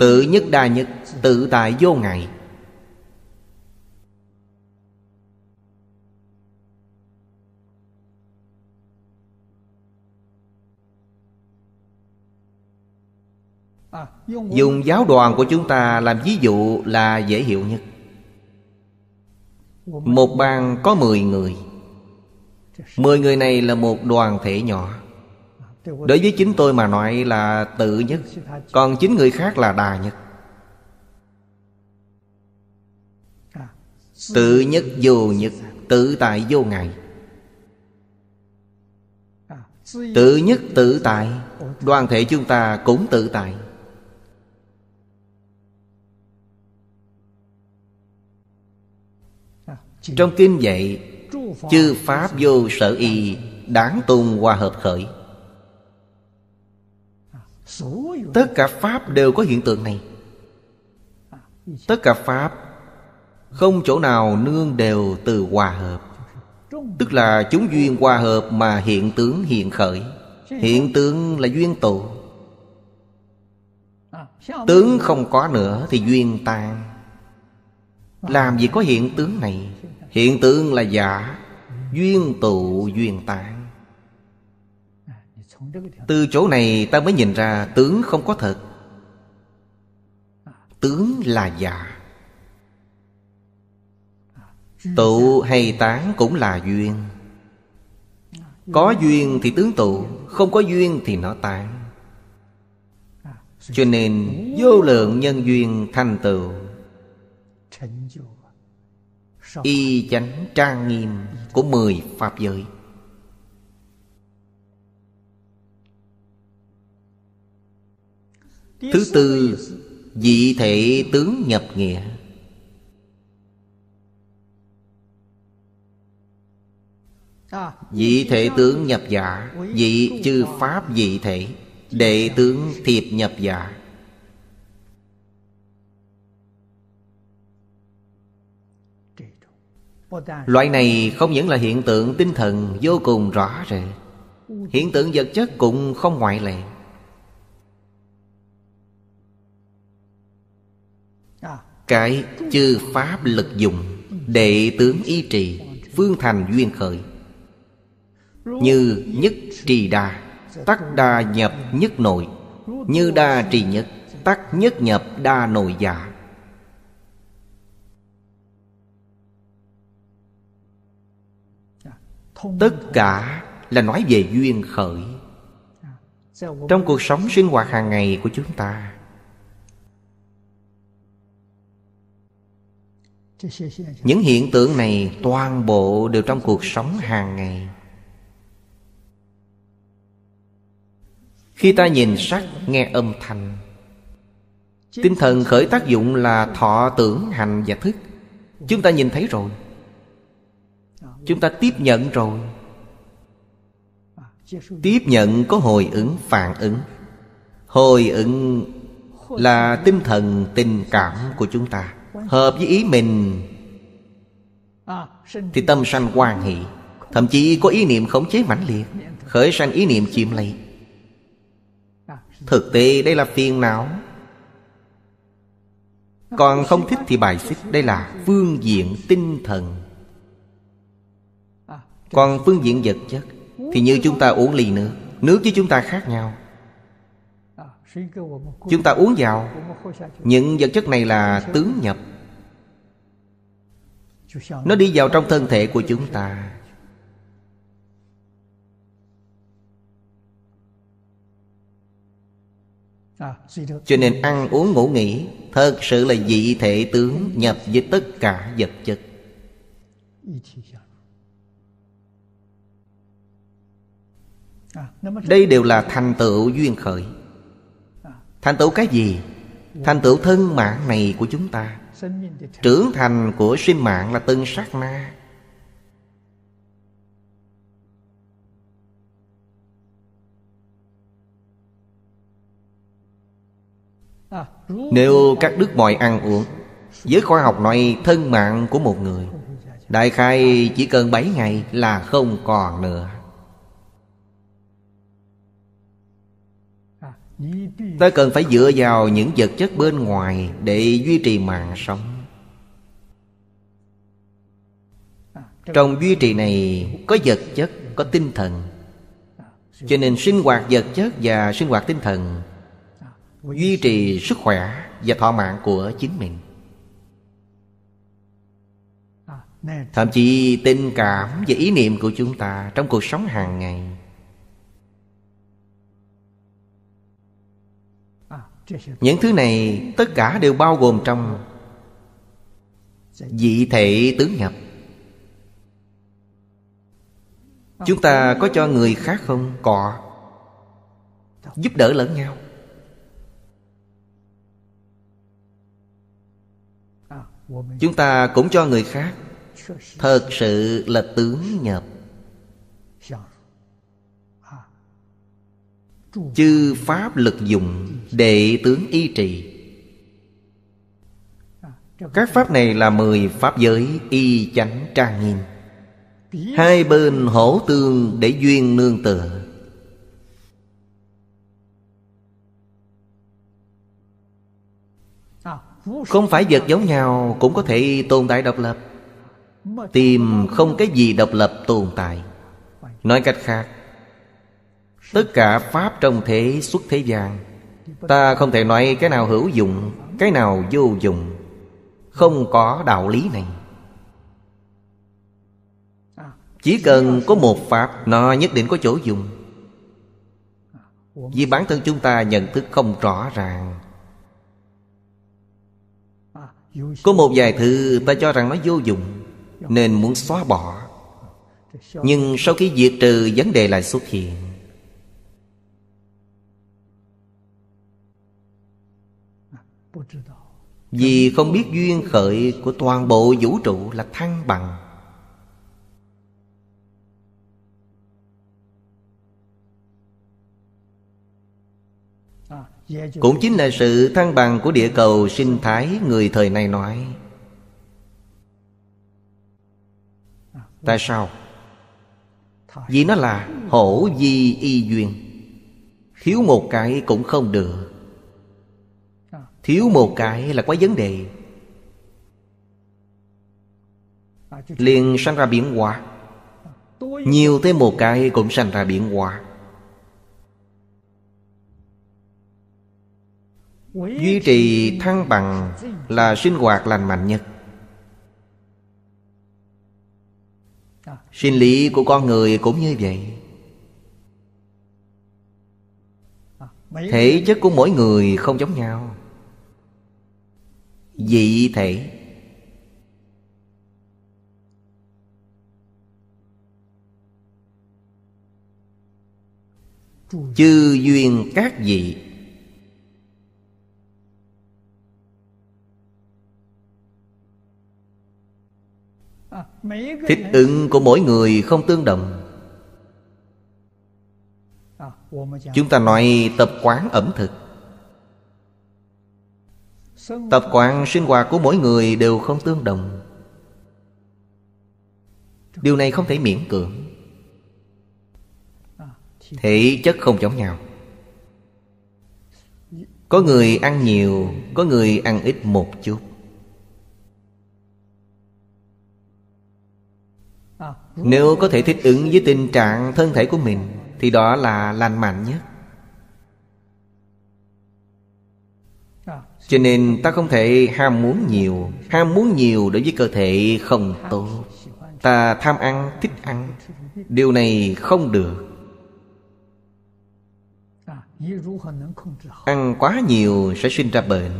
Tự nhất đa nhất Tự tại vô ngại Dùng giáo đoàn của chúng ta làm ví dụ là dễ hiểu nhất một bang có mười người mười người này là một đoàn thể nhỏ Đối với chính tôi mà nói là tự nhất Còn chín người khác là đà nhất Tự nhất vô nhất Tự tại vô ngại Tự nhất tự tại Đoàn thể chúng ta cũng tự tại Trong kinh dạy Chư Pháp vô sở y Đáng tôn hòa hợp khởi Tất cả Pháp đều có hiện tượng này Tất cả Pháp Không chỗ nào nương đều từ hòa hợp Tức là chúng duyên hòa hợp mà hiện tướng hiện khởi Hiện tướng là duyên tụ Tướng không có nữa thì duyên tan Làm gì có hiện tướng này hiện tượng là giả duyên tụ duyên tán từ chỗ này ta mới nhìn ra tướng không có thật tướng là giả tụ hay tán cũng là duyên có duyên thì tướng tụ không có duyên thì nó tán cho nên vô lượng nhân duyên thành tựu y chánh trang nghiêm của mười pháp giới thứ tư dị thể tướng nhập nghĩa dị à, thể tướng nhập giả dị chư pháp dị thể đệ tướng thiệp nhập giả Loại này không những là hiện tượng tinh thần vô cùng rõ rệt Hiện tượng vật chất cũng không ngoại lệ Cái chư pháp lực dụng Đệ tướng y trì Phương thành duyên khởi Như nhất trì đa, Tắc đa nhập nhất nội Như đa trì nhất Tắc nhất nhập đa nội giả tất cả là nói về duyên khởi trong cuộc sống sinh hoạt hàng ngày của chúng ta những hiện tượng này toàn bộ đều trong cuộc sống hàng ngày khi ta nhìn sắc nghe âm thanh tinh thần khởi tác dụng là thọ tưởng hành và thức chúng ta nhìn thấy rồi chúng ta tiếp nhận rồi tiếp nhận có hồi ứng phản ứng hồi ứng là tinh thần tình cảm của chúng ta hợp với ý mình thì tâm sanh quan hỷ thậm chí có ý niệm khống chế mãnh liệt khởi sanh ý niệm chiếm lấy thực tế đây là phiền não còn không thích thì bài xích đây là phương diện tinh thần còn phương diện vật chất Thì như chúng ta uống ly nước Nước với chúng ta khác nhau Chúng ta uống vào Những vật chất này là tướng nhập Nó đi vào trong thân thể của chúng ta Cho nên ăn uống ngủ nghỉ Thật sự là dị thể tướng nhập với tất cả vật chất Đây đều là thành tựu duyên khởi Thành tựu cái gì? Thành tựu thân mạng này của chúng ta Trưởng thành của sinh mạng là tân sát na Nếu các đức mọi ăn uống với khoa học nói thân mạng của một người Đại khai chỉ cần 7 ngày là không còn nữa ta cần phải dựa vào những vật chất bên ngoài để duy trì mạng sống trong duy trì này có vật chất có tinh thần cho nên sinh hoạt vật chất và sinh hoạt tinh thần duy trì sức khỏe và thọ mạng của chính mình thậm chí tình cảm và ý niệm của chúng ta trong cuộc sống hàng ngày những thứ này tất cả đều bao gồm trong dị thể tướng nhập chúng ta có cho người khác không cọ giúp đỡ lẫn nhau chúng ta cũng cho người khác thật sự là tướng nhập chư pháp lực dụng đệ tướng y trì các pháp này là mười pháp giới y chánh trang nghiêm hai bên hổ tương để duyên nương tựa không phải vật giống nhau cũng có thể tồn tại độc lập tìm không cái gì độc lập tồn tại nói cách khác tất cả pháp trong thế xuất thế gian ta không thể nói cái nào hữu dụng cái nào vô dụng không có đạo lý này chỉ cần có một pháp nó nhất định có chỗ dùng vì bản thân chúng ta nhận thức không rõ ràng có một vài thứ ta cho rằng nó vô dụng nên muốn xóa bỏ nhưng sau khi diệt trừ vấn đề lại xuất hiện Vì không biết duyên khởi của toàn bộ vũ trụ là thăng bằng Cũng chính là sự thăng bằng của địa cầu sinh thái người thời này nói Tại sao? Vì nó là hổ di y duyên Thiếu một cái cũng không được Thiếu một cái là có vấn đề Liền sanh ra biển hòa Nhiều thêm một cái cũng sanh ra biển hòa Duy trì thăng bằng là sinh hoạt lành mạnh nhất Sinh lý của con người cũng như vậy Thể chất của mỗi người không giống nhau dị thể chư duyên các vị, thích ứng của mỗi người không tương đồng chúng ta nói tập quán ẩm thực Tập quán sinh hoạt của mỗi người đều không tương đồng Điều này không thể miễn cưỡng Thể chất không giống nhau Có người ăn nhiều Có người ăn ít một chút Nếu có thể thích ứng với tình trạng thân thể của mình Thì đó là lành mạnh nhất cho nên ta không thể ham muốn nhiều ham muốn nhiều đối với cơ thể không tốt ta tham ăn thích ăn điều này không được ăn quá nhiều sẽ sinh ra bệnh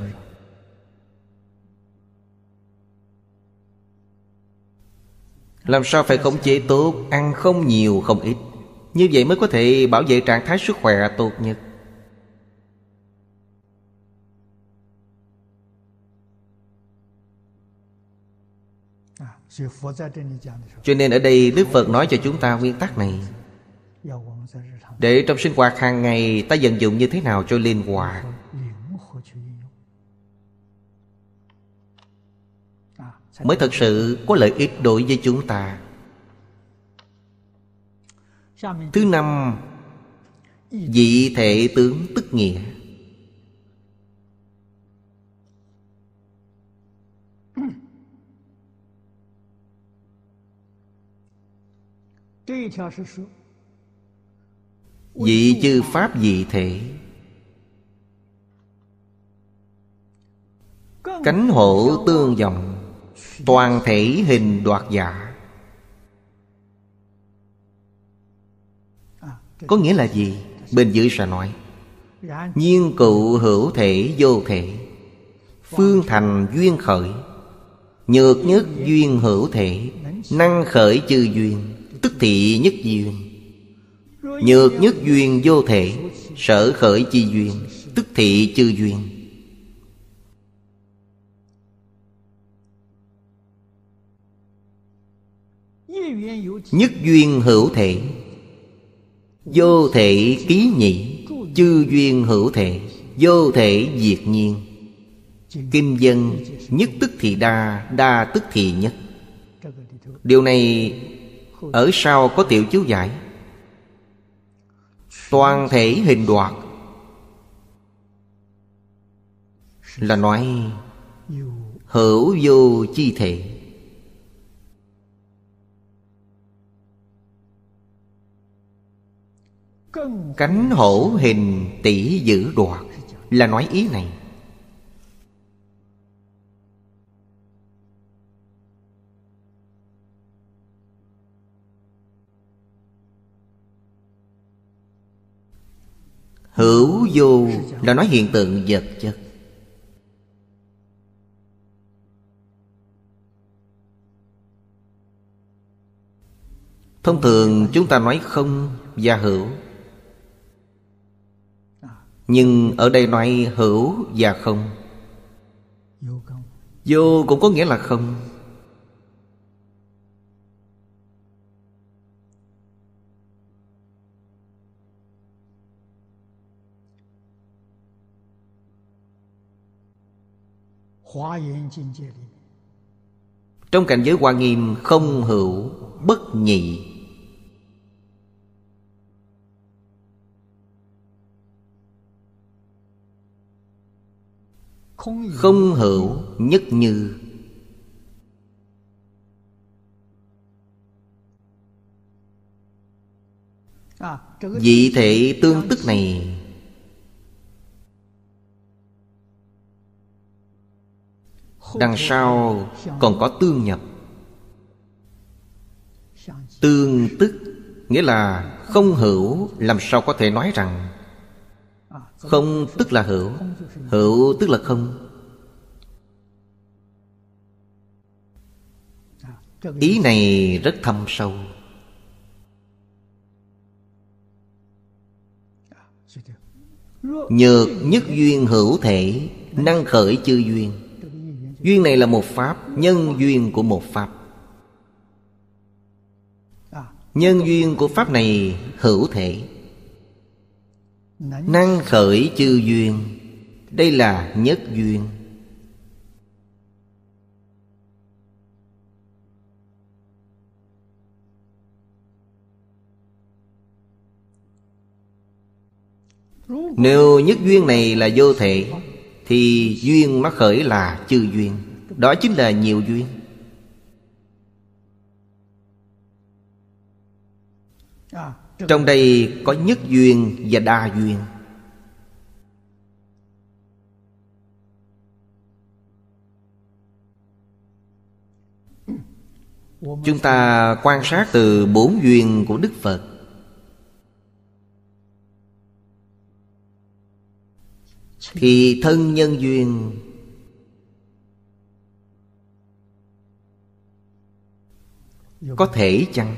làm sao phải khống chế tốt ăn không nhiều không ít như vậy mới có thể bảo vệ trạng thái sức khỏe tốt nhất Cho nên ở đây Đức Phật nói cho chúng ta nguyên tắc này Để trong sinh hoạt hàng ngày ta vận dụng như thế nào cho linh hoạt Mới thật sự có lợi ích đối với chúng ta Thứ năm Dị thể tướng tức nghĩa Vị chư Pháp dị thể Cánh hộ tương dòng Toàn thể hình đoạt giả à, Có nghĩa là gì? Bên dưới sẽ nói Nhiên cụ hữu thể vô thể Phương thành duyên khởi Nhược nhất duyên hữu thể Năng khởi chư duyên Tức thị nhất duyên Nhược nhất duyên vô thể Sở khởi chi duyên Tức thị chư duyên Nhất duyên hữu thể Vô thể ký nhị Chư duyên hữu thể Vô thể diệt nhiên Kim dân Nhất tức thì đa Đa tức thì nhất Điều này ở sau có tiểu chú giải Toàn thể hình đoạt Là nói Hữu vô chi thể Cánh hổ hình tỷ dữ đoạt Là nói ý này Hữu vô là nói hiện tượng vật chất Thông thường chúng ta nói không và hữu Nhưng ở đây nói hữu và không Vô cũng có nghĩa là không Trong cảnh giới Hoa Nghiêm không hữu bất nhị Không hữu nhất như Dị à, thể tương tức này Đằng sau còn có tương nhập Tương tức Nghĩa là không hữu Làm sao có thể nói rằng Không tức là hữu Hữu tức là không Ý này rất thâm sâu Nhược nhất duyên hữu thể Năng khởi chư duyên Duyên này là một pháp Nhân duyên của một pháp Nhân duyên của pháp này hữu thể Năng khởi chư duyên Đây là nhất duyên Nếu nhất duyên này là vô thể thì duyên nó khởi là chư duyên Đó chính là nhiều duyên Trong đây có nhất duyên và đa duyên Chúng ta quan sát từ bốn duyên của Đức Phật Thì thân nhân duyên Có thể chăng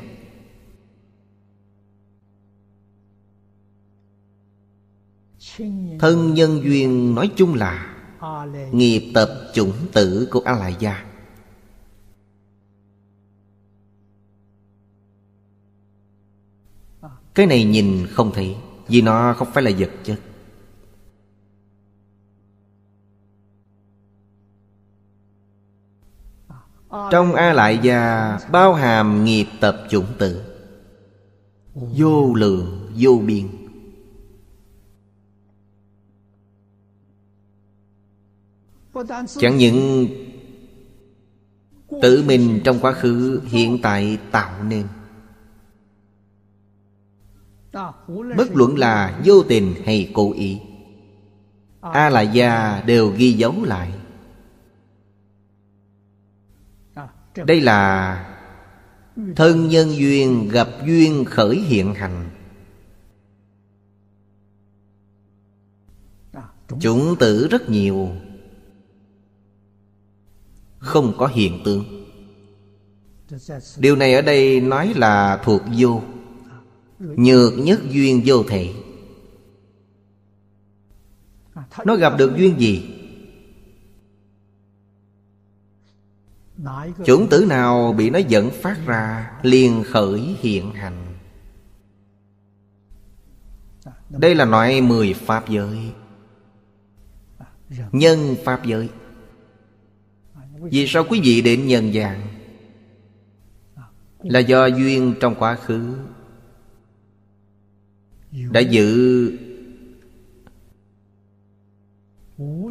Thân nhân duyên nói chung là Nghiệp tập chủng tử của a la gia Cái này nhìn không thấy Vì nó không phải là vật chất Trong A Lại già bao hàm nghiệp tập chủng tử Vô lượng, vô biên Chẳng những Tự mình trong quá khứ hiện tại tạo nên Bất luận là vô tình hay cố ý A-la-gia đều ghi dấu lại đây là thân nhân duyên gặp duyên khởi hiện hành à, chủng tử rất nhiều không có hiện tượng điều này ở đây nói là thuộc vô à, nhược nhất duyên vô thể à, nó gặp được duyên gì Chủng tử nào bị nó dẫn phát ra liền khởi hiện hành Đây là loại mười pháp giới Nhân pháp giới Vì sao quý vị đến nhân dạng Là do duyên trong quá khứ Đã giữ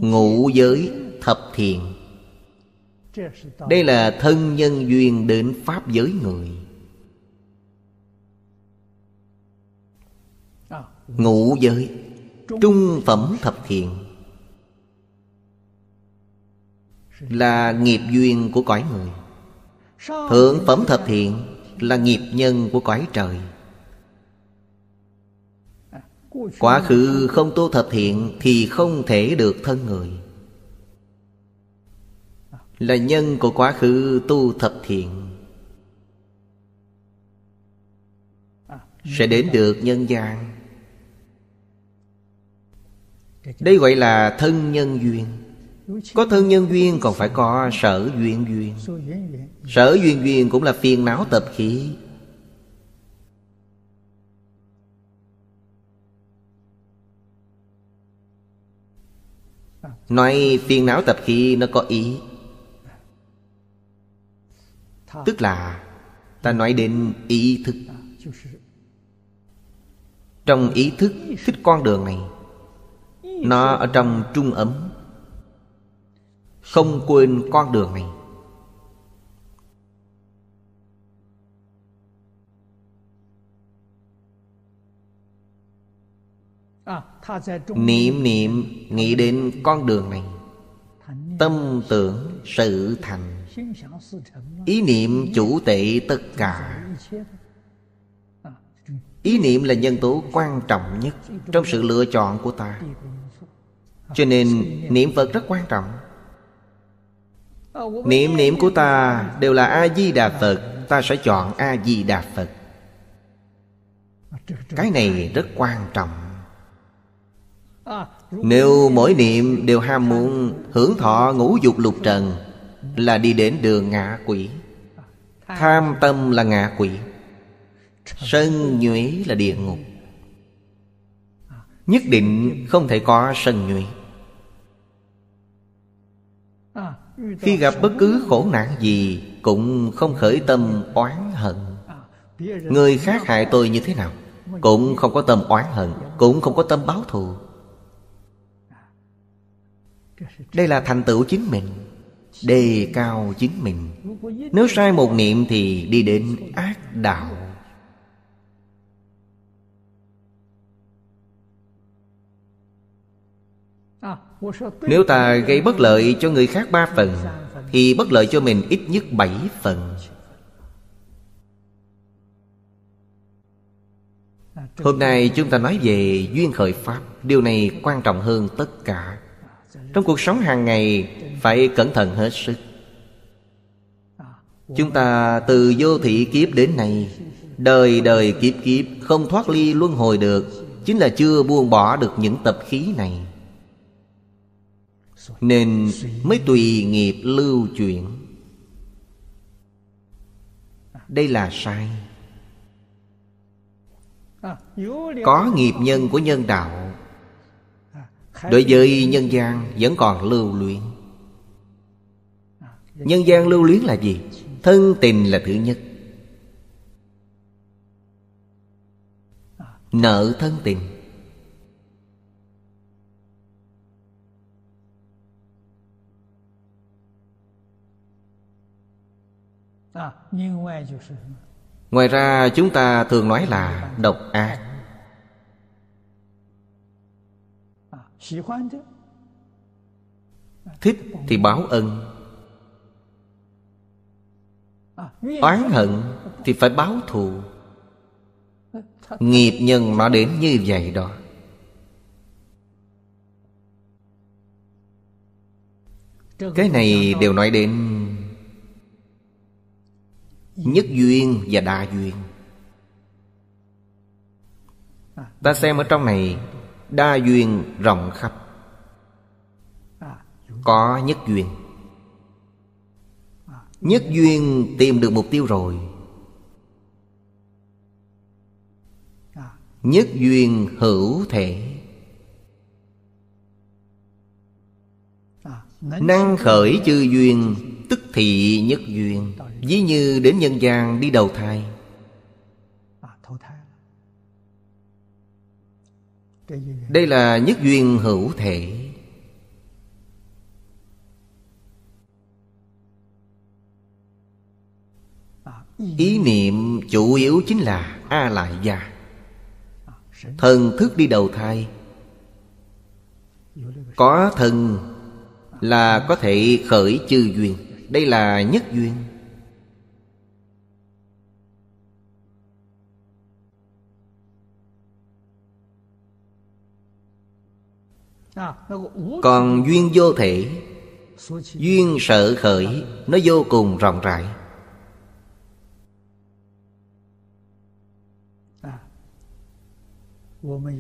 Ngũ giới thập thiện đây là thân nhân duyên đến pháp giới người ngũ giới trung phẩm thập thiện là nghiệp duyên của cõi người thượng phẩm thập thiện là nghiệp nhân của cõi trời quá khứ không tu thập thiện thì không thể được thân người là nhân của quá khứ tu thập thiện sẽ đến được nhân gian đây gọi là thân nhân duyên Có thân nhân duyên còn phải có sở duyên duyên Sở duyên duyên cũng là phiền não tập khí Nói phiền não tập khí nó có ý Vâng. tức là ta nói đến ý thức trong ý thức thích con đường này nó ở trong trung ấm không quên con đường này à, niệm niệm nghĩ đến con đường này tâm tưởng sự thành ý niệm chủ tệ tất cả ý niệm là nhân tố quan trọng nhất trong sự lựa chọn của ta cho nên niệm phật rất quan trọng niệm niệm của ta đều là a di đà phật ta sẽ chọn a di đà phật cái này rất quan trọng nếu mỗi niệm đều ham muốn hưởng thọ ngũ dục lục trần là đi đến đường ngạ quỷ Tham tâm là ngạ quỷ Sân nhuế là địa ngục Nhất định không thể có sân nhuế Khi gặp bất cứ khổ nạn gì Cũng không khởi tâm oán hận Người khác hại tôi như thế nào Cũng không có tâm oán hận Cũng không có tâm báo thù Đây là thành tựu chính mình đề cao chính mình nếu sai một niệm thì đi đến ác đạo Nếu ta gây bất lợi cho người khác ba phần Thì bất lợi cho mình ít nhất bảy phần Hôm nay chúng ta nói về duyên khởi Pháp Điều này quan trọng hơn tất cả trong cuộc sống hàng ngày phải cẩn thận hết sức chúng ta từ vô thị kiếp đến nay đời đời kiếp kiếp không thoát ly luân hồi được chính là chưa buông bỏ được những tập khí này nên mới tùy nghiệp lưu chuyển đây là sai có nghiệp nhân của nhân đạo Đối với nhân gian vẫn còn lưu luyến à, Nhân gian lưu luyến là gì? Thân tình là thứ nhất à. Nợ thân tình à, Ngoài ra chúng ta thường nói là độc ác thích thì báo ân à, oán hận thì phải báo thù nghiệp nhân nó đến như vậy đó cái này đều nói đến nhất duyên và đa duyên ta xem ở trong này đa duyên rộng khắp có nhất duyên nhất duyên tìm được mục tiêu rồi nhất duyên hữu thể năng khởi chư duyên tức thị nhất duyên ví như đến nhân gian đi đầu thai đây là nhất duyên hữu thể ý niệm chủ yếu chính là a lại gia thần thức đi đầu thai có thần là có thể khởi chư duyên đây là nhất duyên còn duyên vô thể duyên sợ khởi nó vô cùng rộng rãi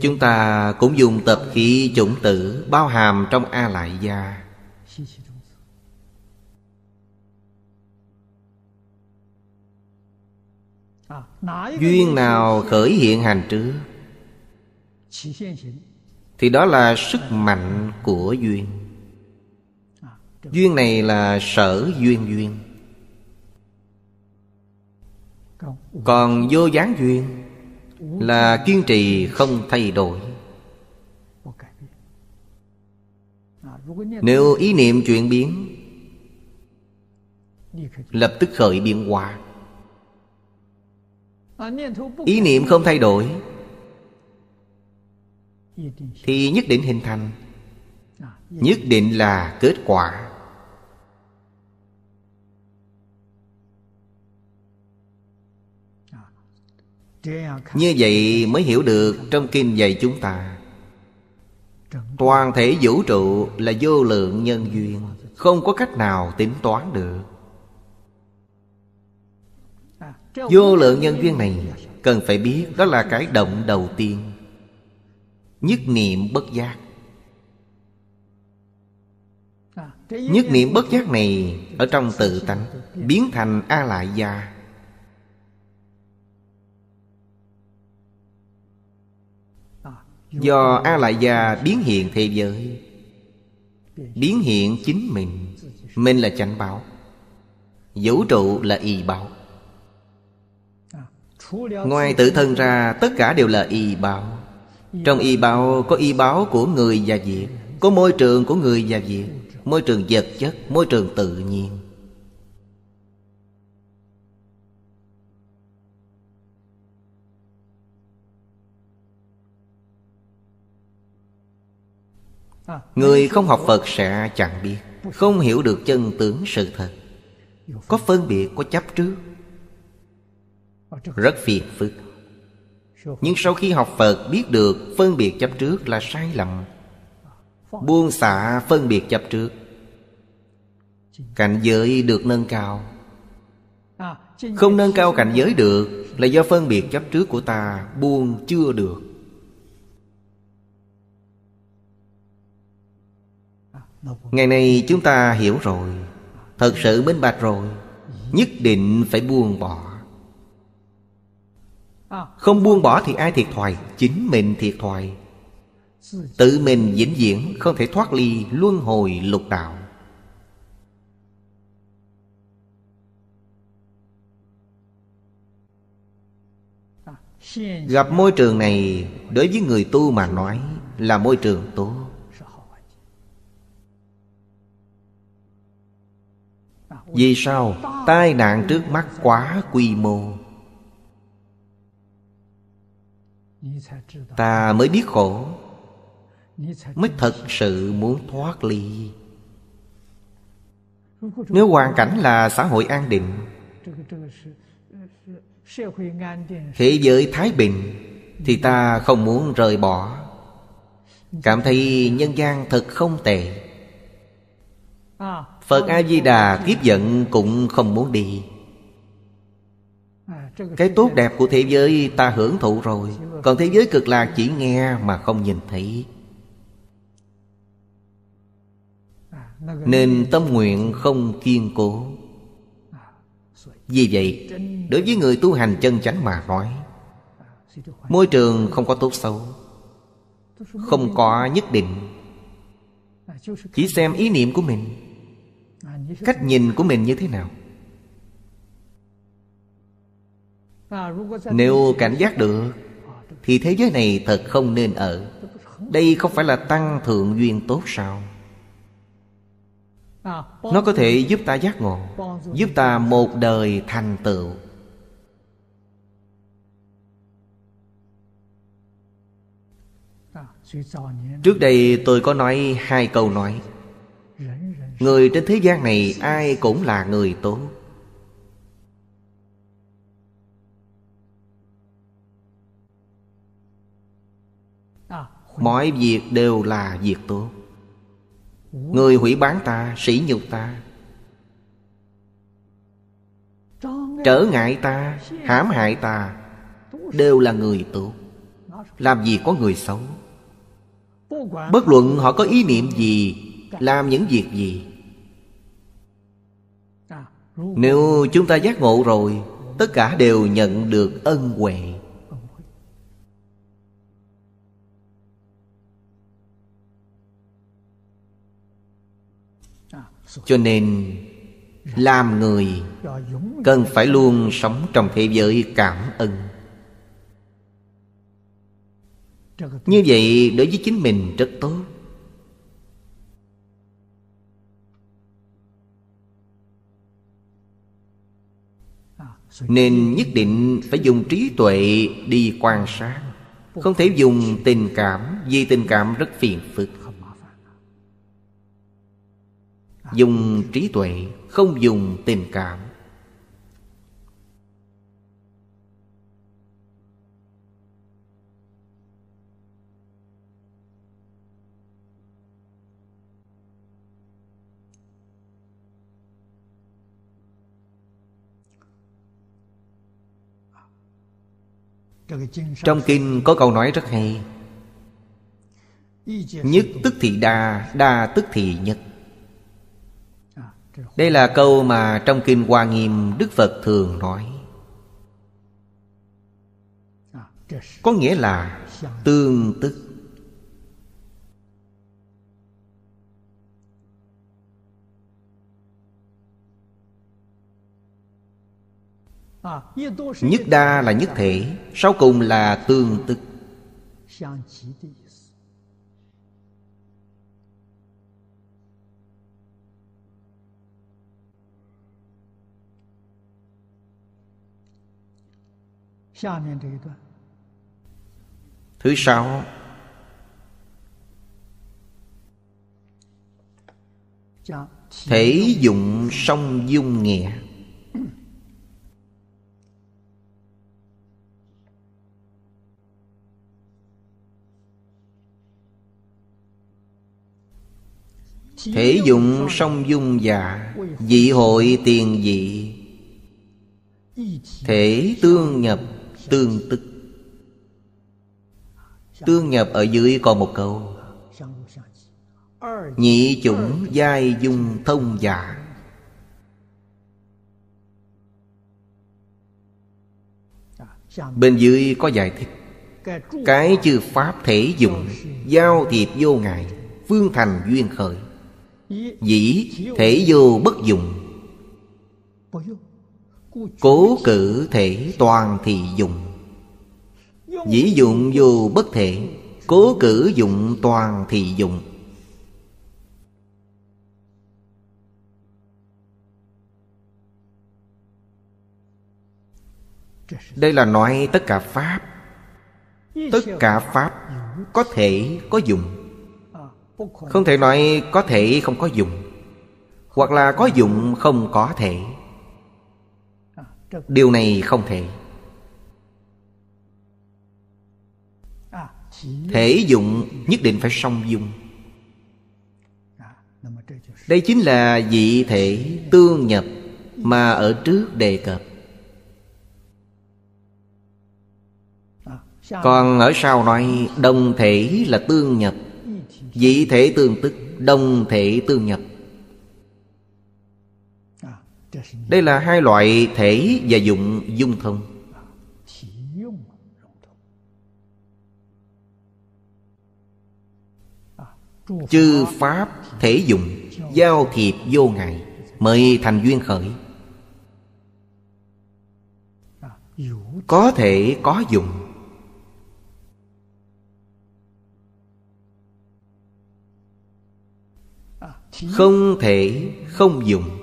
chúng ta cũng dùng tập khí chủng tử bao hàm trong a lại gia duyên nào khởi hiện hành trước thì đó là sức mạnh của duyên duyên này là sở duyên duyên còn vô gián duyên là kiên trì không thay đổi nếu ý niệm chuyển biến lập tức khởi biến hòa, ý niệm không thay đổi thì nhất định hình thành nhất định là kết quả như vậy mới hiểu được trong kinh dạy chúng ta toàn thể vũ trụ là vô lượng nhân duyên không có cách nào tính toán được vô lượng nhân duyên này cần phải biết đó là cái động đầu tiên Nhất niệm bất giác à, Nhất niệm bất giác này Ở trong tự tánh Biến thành A Lại Gia Do A Lại Gia biến hiện thế giới Biến hiện chính mình Mình là chánh bảo, Vũ trụ là y bảo, Ngoài tự thân ra Tất cả đều là y bảo. Trong y báo có y báo của người và việc Có môi trường của người và việc Môi trường vật chất, môi trường tự nhiên Người không học Phật sẽ chẳng biết Không hiểu được chân tướng sự thật Có phân biệt, có chấp trước Rất phiền phức nhưng sau khi học phật biết được phân biệt chấp trước là sai lầm buông xả phân biệt chấp trước cảnh giới được nâng cao không nâng cao cảnh giới được là do phân biệt chấp trước của ta buông chưa được ngày nay chúng ta hiểu rồi thật sự minh bạch rồi nhất định phải buông bỏ À. Không buông bỏ thì ai thiệt thòi Chính mình thiệt thòi Tự mình vĩnh viễn không thể thoát ly Luân hồi lục đạo Gặp môi trường này Đối với người tu mà nói Là môi trường tốt Vì sao tai nạn trước mắt quá quy mô ta mới biết khổ mới thật sự muốn thoát ly nếu hoàn cảnh là xã hội an định thế giới thái bình thì ta không muốn rời bỏ cảm thấy nhân gian thật không tệ à, phật a di đà tiếp dẫn cũng không muốn đi cái tốt đẹp của thế giới ta hưởng thụ rồi còn thế giới cực lạc chỉ nghe mà không nhìn thấy nên tâm nguyện không kiên cố vì vậy đối với người tu hành chân chánh mà nói môi trường không có tốt xấu không có nhất định chỉ xem ý niệm của mình cách nhìn của mình như thế nào Nếu cảnh giác được Thì thế giới này thật không nên ở Đây không phải là tăng thượng duyên tốt sao Nó có thể giúp ta giác ngộ Giúp ta một đời thành tựu Trước đây tôi có nói hai câu nói Người trên thế gian này ai cũng là người tốt Mọi việc đều là việc tốt Người hủy bán ta, sỉ nhục ta Trở ngại ta, hãm hại ta Đều là người tốt Làm gì có người xấu Bất luận họ có ý niệm gì Làm những việc gì Nếu chúng ta giác ngộ rồi Tất cả đều nhận được ân huệ cho nên làm người cần phải luôn sống trong thế giới cảm ơn như vậy đối với chính mình rất tốt nên nhất định phải dùng trí tuệ đi quan sát không thể dùng tình cảm vì tình cảm rất phiền phức dùng trí tuệ không dùng tình cảm Trong kinh có câu nói rất hay Nhất tức thì đa, đa tức thì nhất đây là câu mà trong Kinh Hoa Nghiêm Đức Phật thường nói Có nghĩa là tương tức Nhất đa là nhất thể Sau cùng là tương tức Thứ sáu Thể dụng sông dung nghĩa Thể dụng sông dung dạ, Dị hội tiền dị Thể tương nhập tương tức Tương nhập ở dưới còn một câu Nhị chủng giai dung thông giả Bên dưới có giải thích Cái chư Pháp thể dụng Giao thiệp vô ngại Phương thành duyên khởi Dĩ thể vô bất dụng Cố cử thể toàn thì dụng Dĩ dụng vô bất thể Cố cử dụng toàn thì dụng Đây là nói tất cả Pháp Tất cả Pháp có thể có dụng, Không thể nói có thể không có dụng, Hoặc là có dụng không có thể điều này không thể thể dụng nhất định phải song dung đây chính là dị thể tương nhập mà ở trước đề cập còn ở sau nói đồng thể là tương nhập dị thể tương tức đồng thể tương nhập đây là hai loại thể và dụng dung thông chư pháp thể dụng giao thiệp vô ngại mời thành duyên khởi có thể có dụng không thể không dùng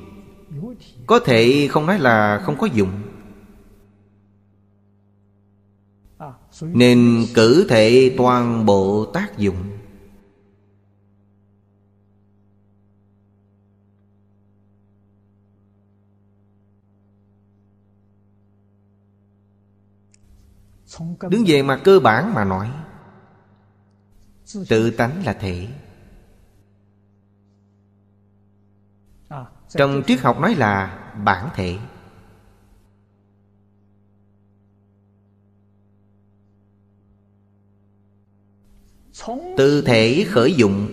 có thể không nói là không có dụng Nên cử thể toàn bộ tác dụng Đứng về mặt cơ bản mà nói Tự tánh là thể Trong triết học nói là bản thể Từ thể khởi dụng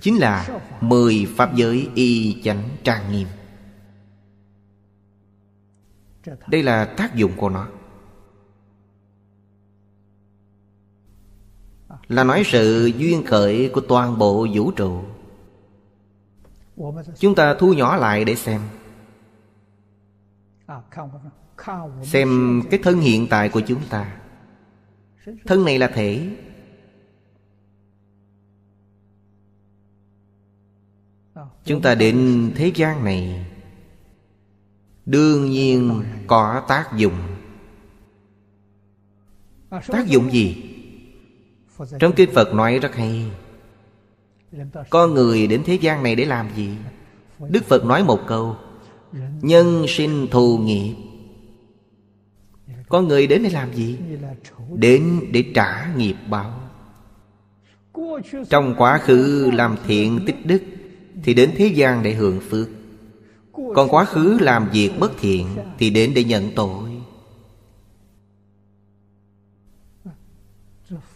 Chính là mười pháp giới y chánh trang nghiêm Đây là tác dụng của nó Là nói sự duyên khởi của toàn bộ vũ trụ Chúng ta thu nhỏ lại để xem Xem cái thân hiện tại của chúng ta Thân này là thể Chúng ta đến thế gian này Đương nhiên có tác dụng Tác dụng gì? Trong kinh Phật nói rất hay con người đến thế gian này để làm gì? Đức Phật nói một câu Nhân sinh thù nghiệp Con người đến để làm gì? Đến để trả nghiệp báo Trong quá khứ làm thiện tích đức Thì đến thế gian để hưởng phước Còn quá khứ làm việc bất thiện Thì đến để nhận tội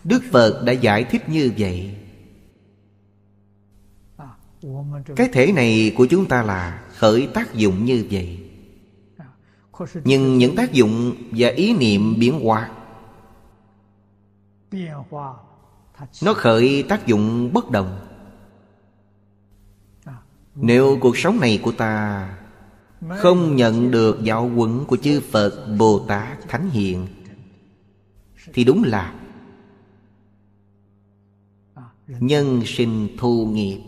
Đức Phật đã giải thích như vậy cái thể này của chúng ta là khởi tác dụng như vậy nhưng những tác dụng và ý niệm biến hóa nó khởi tác dụng bất đồng nếu cuộc sống này của ta không nhận được giáo huấn của chư phật bồ tát thánh hiền thì đúng là nhân sinh thu nghiệp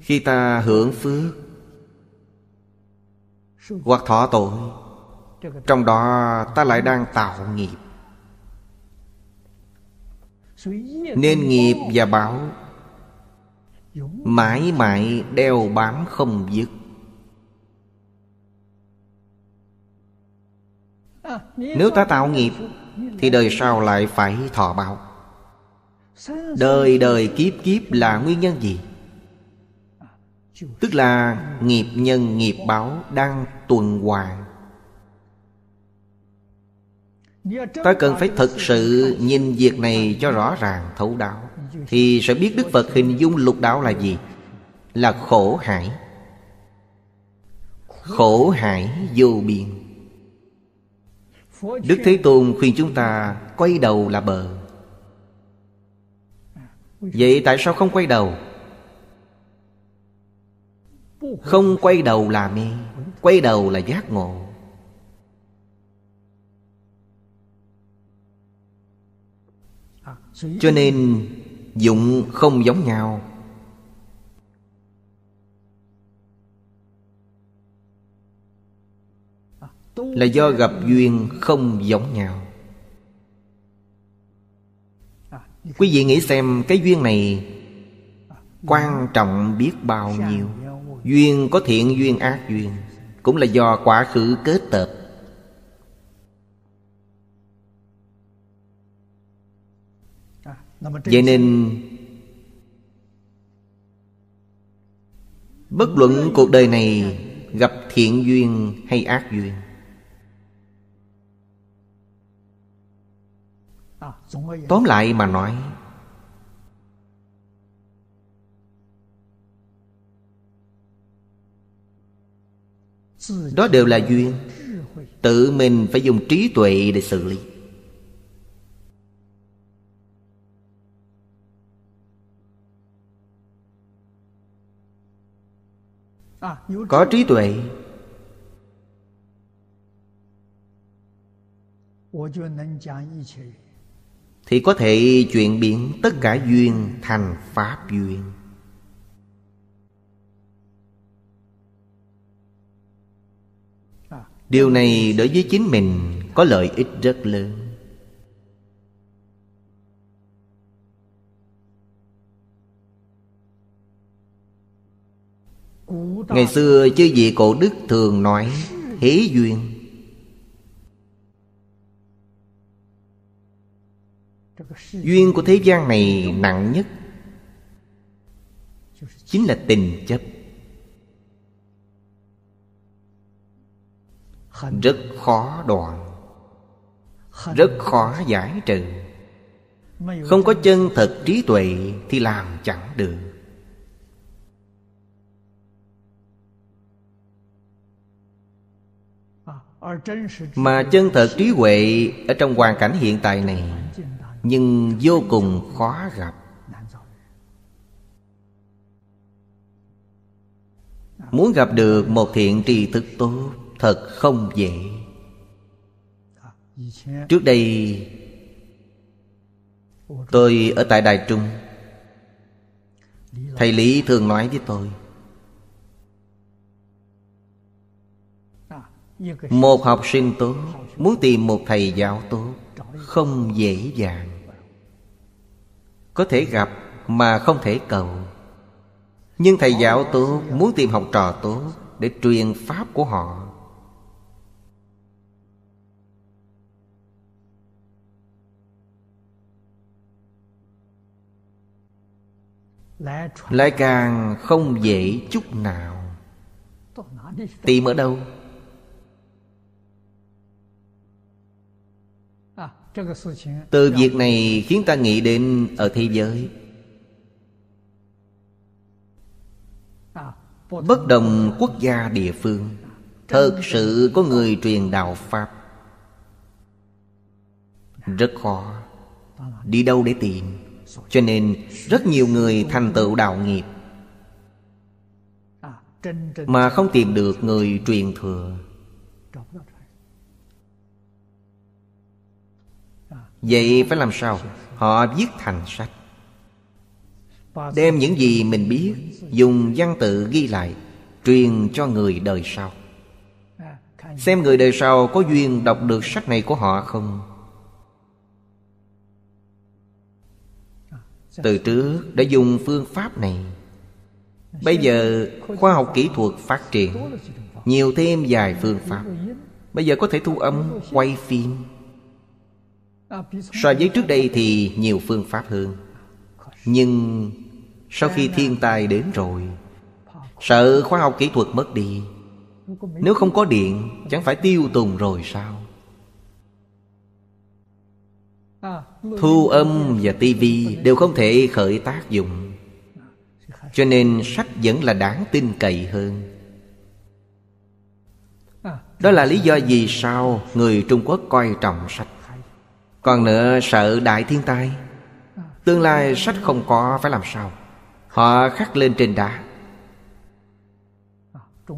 khi ta hưởng phước hoặc thọ tội trong đó ta lại đang tạo nghiệp nên nghiệp và báo mãi mãi đeo bám không dứt nếu ta tạo nghiệp thì đời sau lại phải thọ báo Đời đời kiếp kiếp là nguyên nhân gì? Tức là nghiệp nhân nghiệp báo đang tuần hoàn Ta cần phải thực sự nhìn việc này cho rõ ràng thấu đáo Thì sẽ biết Đức Phật hình dung lục đạo là gì Là khổ hải Khổ hải vô biên Đức Thế Tôn khuyên chúng ta quay đầu là bờ vậy tại sao không quay đầu không quay đầu là mê quay đầu là giác ngộ cho nên dụng không giống nhau là do gặp duyên không giống nhau Quý vị nghĩ xem cái duyên này Quan trọng biết bao nhiêu Duyên có thiện duyên ác duyên Cũng là do quá khứ kết tập Vậy nên Bất luận cuộc đời này Gặp thiện duyên hay ác duyên Tóm lại mà nói Đó đều là duyên Tự mình phải dùng trí tuệ để xử lý Có trí tuệ thì có thể chuyển biến tất cả duyên thành pháp duyên điều này đối với chính mình có lợi ích rất lớn ngày xưa chư vị cổ đức thường nói hỷ duyên Duyên của thế gian này nặng nhất Chính là tình chấp Rất khó đoạn Rất khó giải trừ Không có chân thật trí tuệ Thì làm chẳng được Mà chân thật trí huệ Ở trong hoàn cảnh hiện tại này nhưng vô cùng khó gặp muốn gặp được một thiện tri thức tốt thật không dễ trước đây tôi ở tại đài trung thầy lý thường nói với tôi một học sinh tốt muốn tìm một thầy giáo tốt không dễ dàng có thể gặp mà không thể cầu Nhưng thầy giáo tốt muốn tìm học trò tốt Để truyền pháp của họ Lại càng không dễ chút nào Tìm ở đâu từ việc này khiến ta nghĩ đến ở thế giới à, bất đồng quốc gia địa phương thật sự có người truyền đạo pháp rất khó đi đâu để tìm cho nên rất nhiều người thành tựu đạo nghiệp à, mà không tìm được người truyền thừa Vậy phải làm sao? Họ viết thành sách Đem những gì mình biết Dùng văn tự ghi lại Truyền cho người đời sau Xem người đời sau có duyên đọc được sách này của họ không Từ trước đã dùng phương pháp này Bây giờ khoa học kỹ thuật phát triển Nhiều thêm vài phương pháp Bây giờ có thể thu âm, quay phim So với trước đây thì nhiều phương pháp hơn Nhưng sau khi thiên tai đến rồi Sợ khoa học kỹ thuật mất đi Nếu không có điện Chẳng phải tiêu tùng rồi sao Thu âm và tivi đều không thể khởi tác dụng Cho nên sách vẫn là đáng tin cậy hơn Đó là lý do vì sao người Trung Quốc coi trọng sách còn nữa sợ đại thiên tai Tương lai sách không có phải làm sao Họ khắc lên trên đá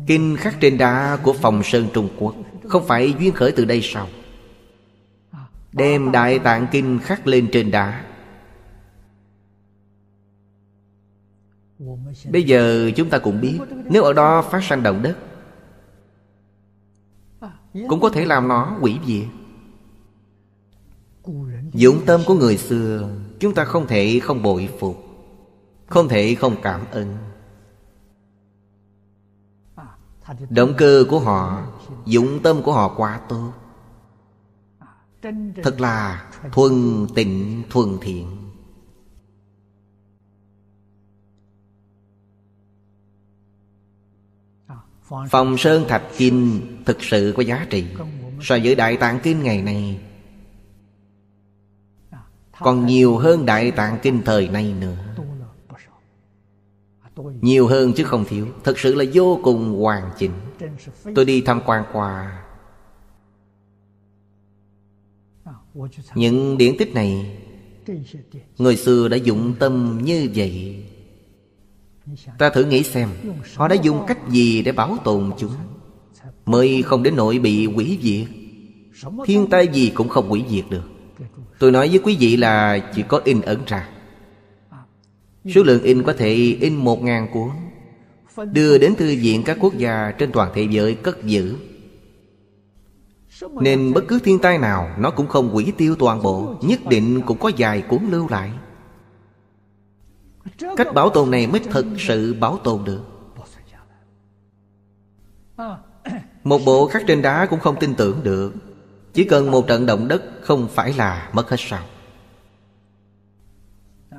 Kinh khắc trên đá của phòng sơn Trung Quốc Không phải duyên khởi từ đây sao Đem đại tạng kinh khắc lên trên đá Bây giờ chúng ta cũng biết Nếu ở đó phát sanh động đất Cũng có thể làm nó quỷ diệt Dũng tâm của người xưa Chúng ta không thể không bội phục Không thể không cảm ơn Động cơ của họ Dũng tâm của họ quá tốt Thật là thuần tịnh thuần thiện Phòng Sơn Thạch kim thực sự có giá trị So với Đại Tạng kim ngày nay còn nhiều hơn đại tạng kinh thời nay nữa nhiều hơn chứ không thiếu thật sự là vô cùng hoàn chỉnh tôi đi tham quan qua những điển tích này người xưa đã dụng tâm như vậy ta thử nghĩ xem họ đã dùng cách gì để bảo tồn chúng mới không đến nỗi bị hủy diệt thiên tai gì cũng không hủy diệt được Tôi nói với quý vị là chỉ có in ấn ra Số lượng in có thể in một ngàn cuốn Đưa đến thư viện các quốc gia trên toàn thế giới cất giữ Nên bất cứ thiên tai nào Nó cũng không quỷ tiêu toàn bộ Nhất định cũng có vài cuốn lưu lại Cách bảo tồn này mới thật sự bảo tồn được Một bộ khắc trên đá cũng không tin tưởng được chỉ cần một trận động đất không phải là mất hết sao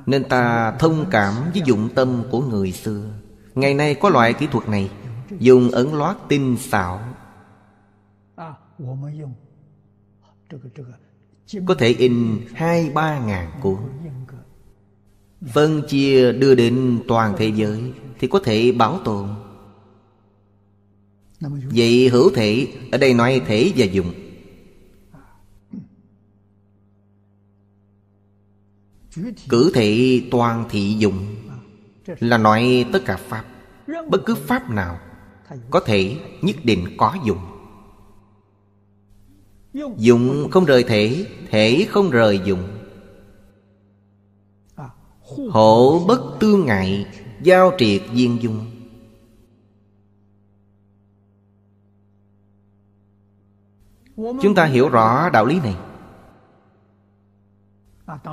Nên ta thông cảm với dụng tâm của người xưa Ngày nay có loại kỹ thuật này Dùng ấn loát tinh xảo Có thể in hai ba ngàn cuốn Phân vâng, chia đưa đến toàn thế giới Thì có thể bảo tồn Vậy hữu thể Ở đây nói thể và dụng Cử thể toàn thị dụng Là nói tất cả Pháp Bất cứ Pháp nào Có thể nhất định có dụng Dụng không rời thể Thể không rời dụng hộ bất tương ngại Giao triệt viên dung Chúng ta hiểu rõ đạo lý này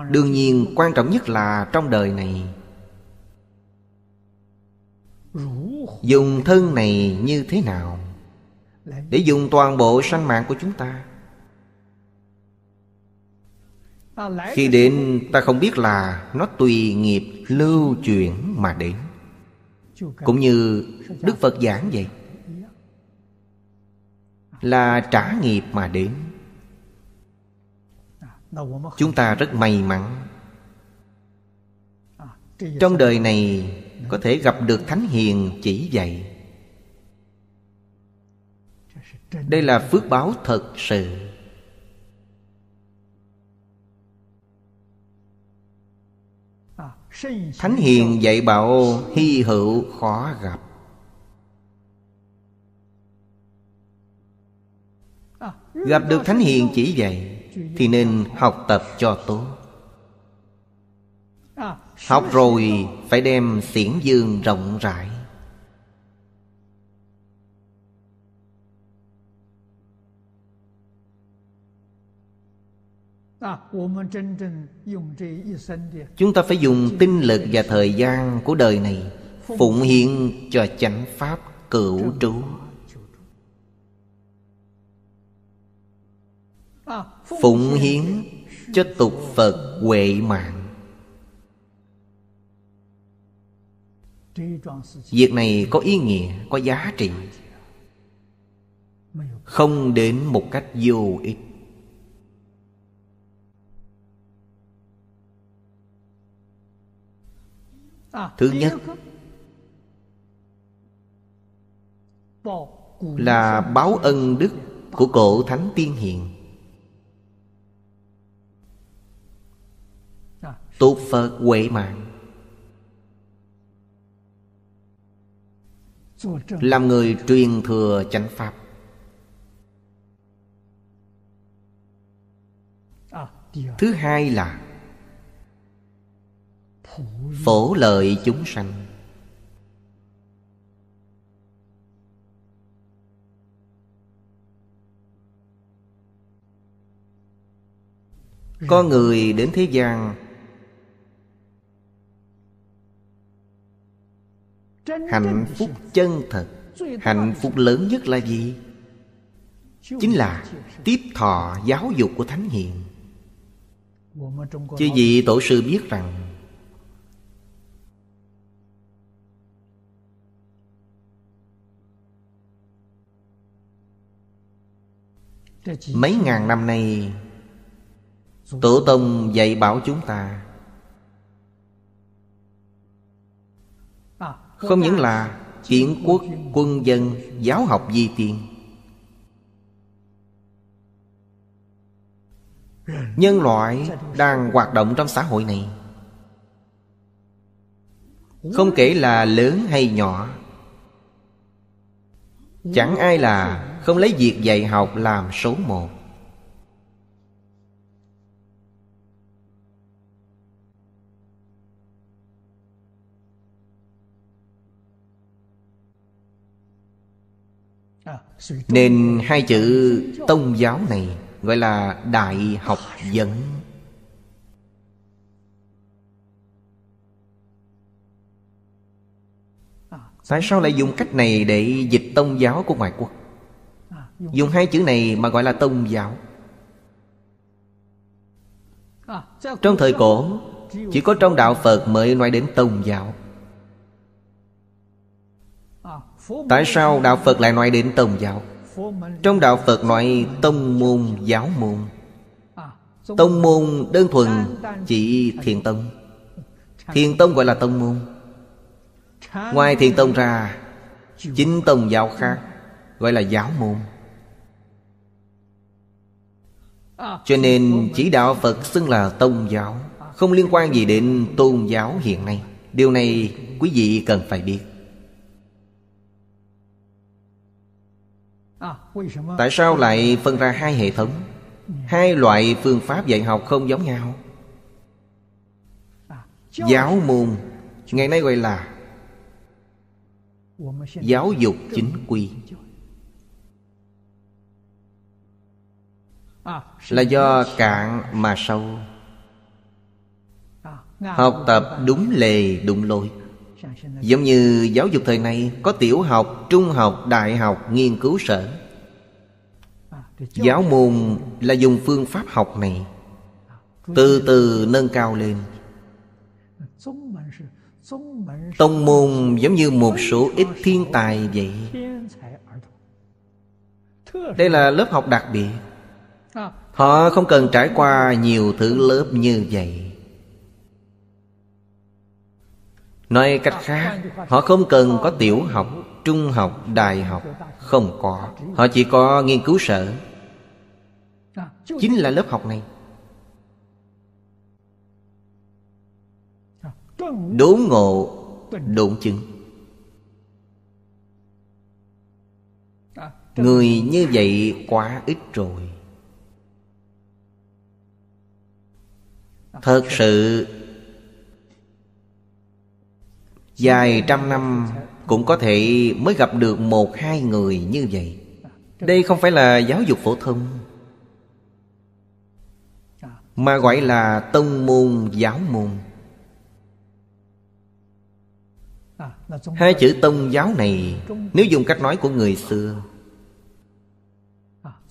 đương nhiên quan trọng nhất là trong đời này dùng thân này như thế nào để dùng toàn bộ sanh mạng của chúng ta khi đến ta không biết là nó tùy nghiệp lưu chuyển mà đến cũng như đức phật giảng vậy là trả nghiệp mà đến chúng ta rất may mắn à, trong đời này dạ. có thể gặp được thánh hiền chỉ dạy đây là phước báo thật sự à, thánh hiền dạy bảo hy hữu khó gặp à, gặp được thánh hiền chỉ dạy thì nên học tập cho tốt Học rồi phải đem xiển dương rộng rãi Chúng ta phải dùng tinh lực và thời gian của đời này Phụng hiến cho chánh pháp cửu trú phụng hiến cho tục phật huệ mạng việc này có ý nghĩa có giá trị không đến một cách vô ích thứ nhất là báo ân đức của cổ thánh tiên hiền tốt Phật huệ mạng Làm người truyền thừa chánh Pháp Thứ hai là Phổ lợi chúng sanh Có người đến thế gian hạnh phúc chân thật hạnh phúc lớn nhất là gì chính là tiếp thọ giáo dục của thánh hiền chứ gì tổ sư biết rằng mấy ngàn năm nay tổ tông dạy bảo chúng ta Không những là kiến quốc, quân dân, giáo học di tiên Nhân loại đang hoạt động trong xã hội này Không kể là lớn hay nhỏ Chẳng ai là không lấy việc dạy học làm số một Nên hai chữ tôn giáo này Gọi là đại học dẫn Tại sao lại dùng cách này để dịch tôn giáo của ngoại quốc Dùng hai chữ này mà gọi là tôn giáo Trong thời cổ Chỉ có trong đạo Phật mới nói đến tôn giáo Tại sao Đạo Phật lại nói đến tôn giáo Trong Đạo Phật nói tông môn giáo môn à, Tông môn đơn thuần chỉ thiền tông Thiền tông gọi là tông môn Ngoài thiền tông ra Chính tông giáo khác Gọi là giáo môn à, Cho nên chỉ đạo Phật xưng là tôn giáo Không liên quan gì đến tôn giáo hiện nay Điều này quý vị cần phải biết À, tại sao lại phân ra hai hệ thống hai loại phương pháp dạy học không giống nhau giáo môn ngày nay gọi là giáo dục chính quy là do cạn mà sâu học tập đúng lề đúng lối Giống như giáo dục thời này Có tiểu học, trung học, đại học, nghiên cứu sở Giáo môn là dùng phương pháp học này Từ từ nâng cao lên Tông môn giống như một số ít thiên tài vậy Đây là lớp học đặc biệt Họ không cần trải qua nhiều thứ lớp như vậy nói cách khác họ không cần có tiểu học trung học đại học không có họ chỉ có nghiên cứu sở chính là lớp học này đốn ngộ đụng chứng người như vậy quá ít rồi thật sự Dài trăm năm cũng có thể mới gặp được một hai người như vậy Đây không phải là giáo dục phổ thông Mà gọi là tông môn giáo môn Hai chữ tông giáo này Nếu dùng cách nói của người xưa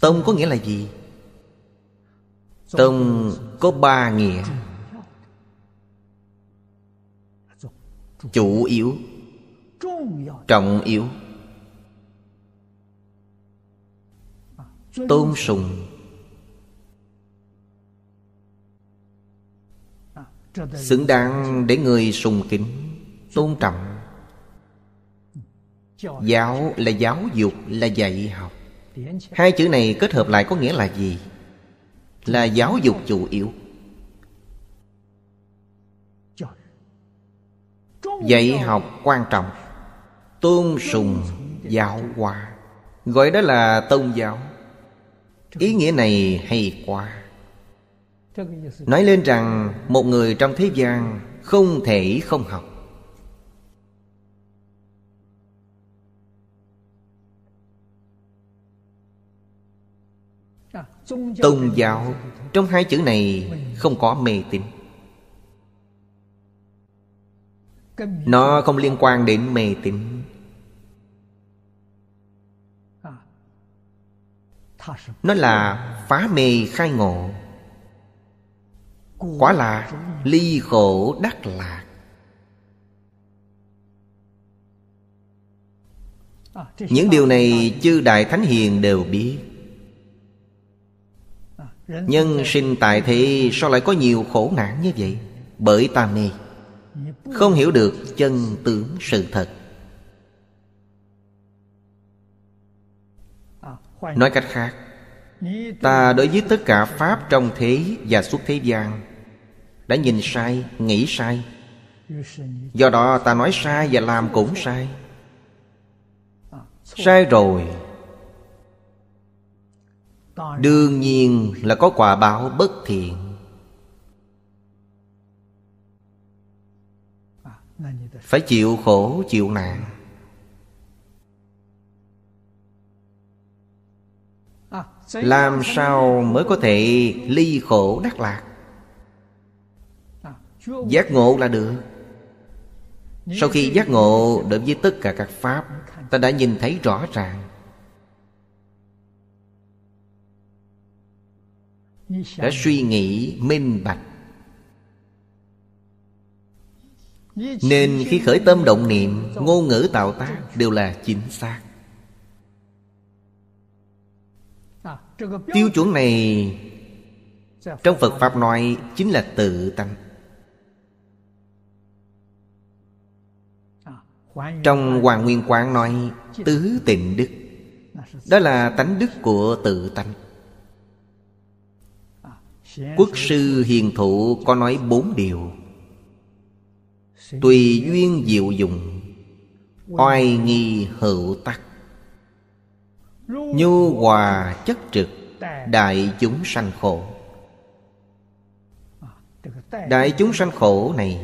Tông có nghĩa là gì? Tông có ba nghĩa chủ yếu trọng yếu tôn sùng xứng đáng để người sùng kính tôn trọng giáo là giáo dục là dạy học hai chữ này kết hợp lại có nghĩa là gì là giáo dục chủ yếu dạy học quan trọng tôn sùng giáo hòa gọi đó là tôn giáo ý nghĩa này hay quá nói lên rằng một người trong thế gian không thể không học tôn giáo trong hai chữ này không có mê tín Nó không liên quan đến mê tín Nó là phá mê khai ngộ Quả là ly khổ đắc lạc Những điều này chư Đại Thánh Hiền đều biết Nhân sinh tại thế sao lại có nhiều khổ nạn như vậy Bởi ta mê không hiểu được chân tướng sự thật nói cách khác ta đối với tất cả pháp trong thế và suốt thế gian đã nhìn sai nghĩ sai do đó ta nói sai và làm cũng sai sai rồi đương nhiên là có quả báo bất thiện phải chịu khổ chịu nạn làm sao mới có thể ly khổ đắc lạc giác ngộ là được sau khi giác ngộ đối với tất cả các pháp ta đã nhìn thấy rõ ràng đã suy nghĩ minh bạch Nên khi khởi tâm động niệm Ngôn ngữ tạo tác đều là chính xác Tiêu chuẩn này Trong Phật Pháp nói Chính là tự tánh Trong Hoàng Nguyên Quán nói Tứ tịnh đức Đó là tánh đức của tự tánh Quốc sư hiền thụ có nói bốn điều Tùy duyên diệu dụng Oai nghi hữu tắc Nhu hòa chất trực Đại chúng sanh khổ à, Đại chúng sanh khổ này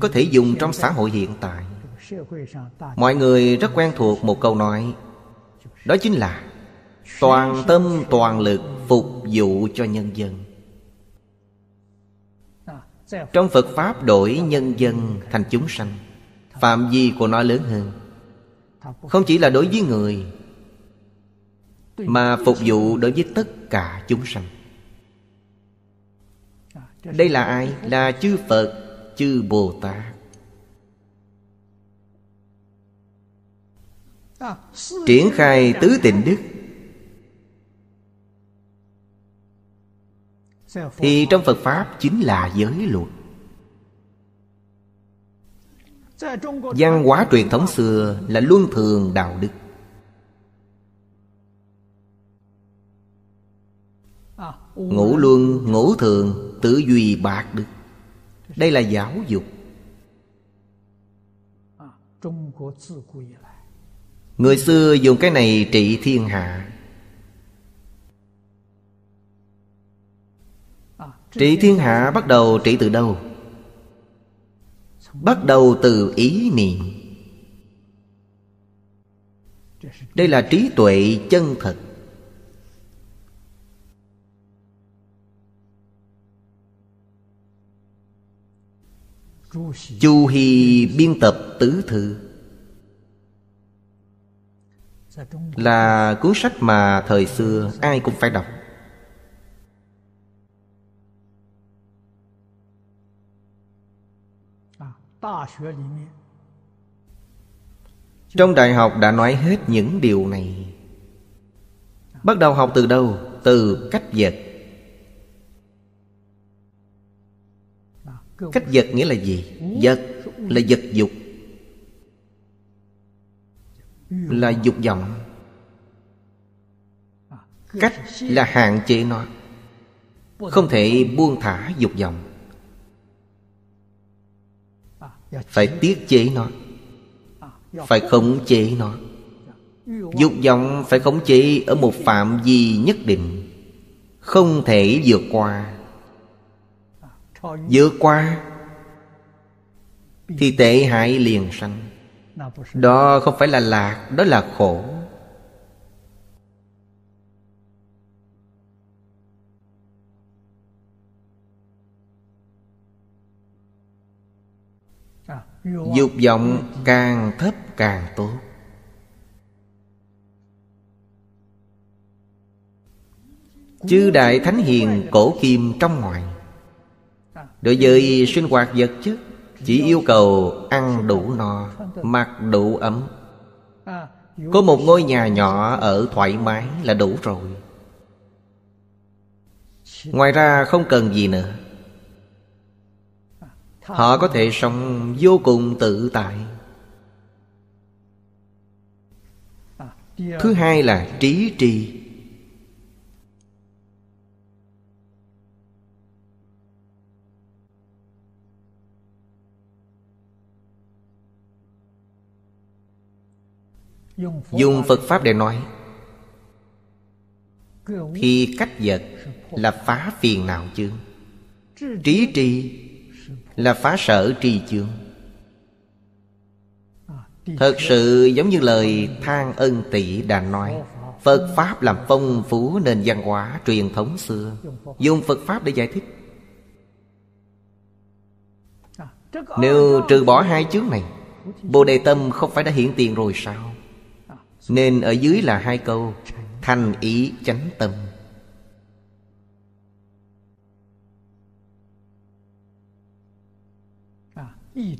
Có thể dùng trong xã hội hiện tại Mọi người rất quen thuộc một câu nói Đó chính là Toàn tâm toàn lực phục vụ cho nhân dân trong Phật Pháp đổi nhân dân thành chúng sanh Phạm vi của nó lớn hơn Không chỉ là đối với người Mà phục vụ đối với tất cả chúng sanh Đây là ai? Là chư Phật, chư Bồ Tát Triển khai tứ tịnh đức thì trong phật pháp chính là giới luật văn hóa truyền thống xưa là luân thường đạo đức ngũ luân ngũ thường tự duy bạc đức đây là giáo dục người xưa dùng cái này trị thiên hạ Trị thiên hạ bắt đầu trị từ đâu? Bắt đầu từ ý niệm Đây là trí tuệ chân thật Chu Hy biên tập tứ thư Là cuốn sách mà thời xưa ai cũng phải đọc Trong đại học đã nói hết những điều này Bắt đầu học từ đâu? Từ cách vật Cách vật nghĩa là gì? Vật là vật dục Là dục vọng Cách là hạn chế nó Không thể buông thả dục vọng Dạ, phải tiết chế nó à, dạ, phải khống chế nó dạ, dục vọng phải khống chế ở một phạm vi nhất định không thể vượt qua à, vượt qua thì tệ hại liền sanh đó không phải là lạc đó là khổ Dục vọng càng thấp càng tốt Chư Đại Thánh Hiền cổ kim trong ngoài Đối với sinh hoạt vật chất Chỉ yêu cầu ăn đủ no Mặc đủ ấm Có một ngôi nhà nhỏ ở thoải mái là đủ rồi Ngoài ra không cần gì nữa Họ có thể sống vô cùng tự tại Thứ hai là trí trì Dùng Phật Pháp để nói Khi cách vật là phá phiền não chứ, Trí trì là phá sở trì chướng à, thật sự giống như lời than ân tỷ đã nói phật pháp làm phong phú nền văn hóa truyền thống xưa dùng phật pháp để giải thích à, nếu trừ bỏ hai chướng này bồ đề tâm không phải đã hiện tiền rồi sao à, nên ở dưới là hai câu thành ý chánh tâm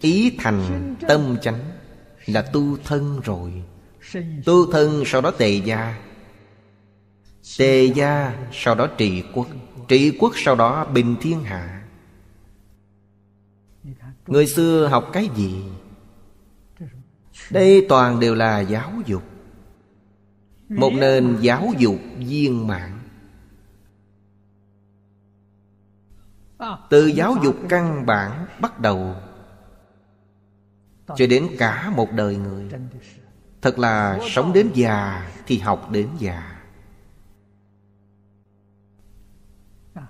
ý thành tâm chánh là tu thân rồi tu thân sau đó tề gia tề gia sau đó trị quốc trị quốc sau đó bình thiên hạ người xưa học cái gì đây toàn đều là giáo dục một nền giáo dục viên mãn từ giáo dục căn bản bắt đầu cho đến cả một đời người Thật là sống đến già thì học đến già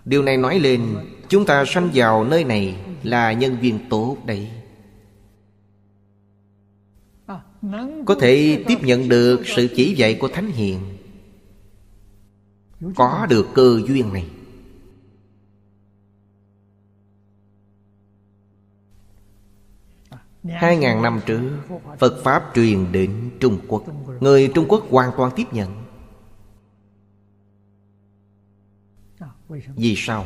Điều này nói lên Chúng ta sanh vào nơi này là nhân duyên tốt đấy Có thể tiếp nhận được sự chỉ dạy của Thánh Hiền Có được cơ duyên này Hai ngàn năm trước Phật Pháp truyền đến Trung Quốc Người Trung Quốc hoàn toàn tiếp nhận Vì sao?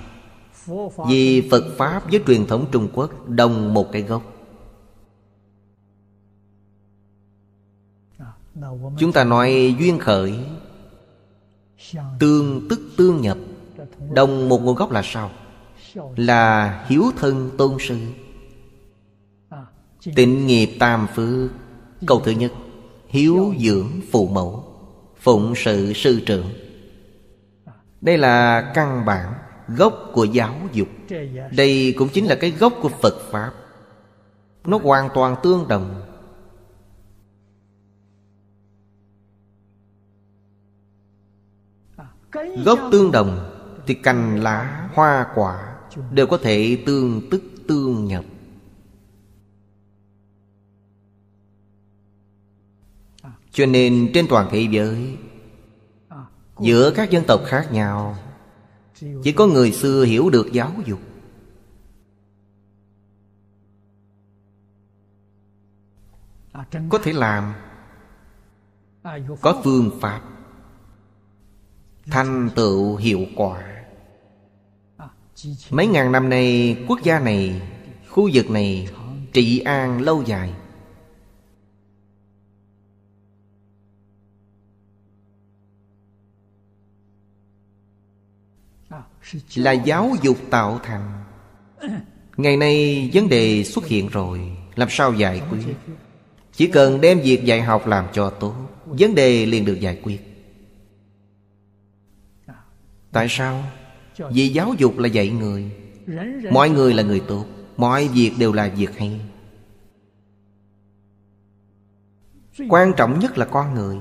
Vì Phật Pháp với truyền thống Trung Quốc đồng một cái gốc Chúng ta nói duyên khởi Tương tức tương nhập Đồng một nguồn gốc là sao? Là hiếu thân tôn sư Tịnh nghiệp tam phước Câu thứ nhất Hiếu dưỡng phụ mẫu Phụng sự sư trưởng Đây là căn bản Gốc của giáo dục dạ Đây cũng chính là cái gốc của Phật Pháp Nó hoàn toàn tương đồng à, Gốc tương đồng Thì cành dạ lá hoa quả Đều có thể tương tức tương nhập Cho nên trên toàn thế giới Giữa các dân tộc khác nhau Chỉ có người xưa hiểu được giáo dục Có thể làm Có phương pháp Thanh tựu hiệu quả Mấy ngàn năm nay Quốc gia này Khu vực này Trị an lâu dài là giáo dục tạo thành ngày nay vấn đề xuất hiện rồi làm sao giải quyết chỉ cần đem việc dạy học làm cho tốt vấn đề liền được giải quyết tại sao vì giáo dục là dạy người mọi người là người tốt mọi việc đều là việc hay quan trọng nhất là con người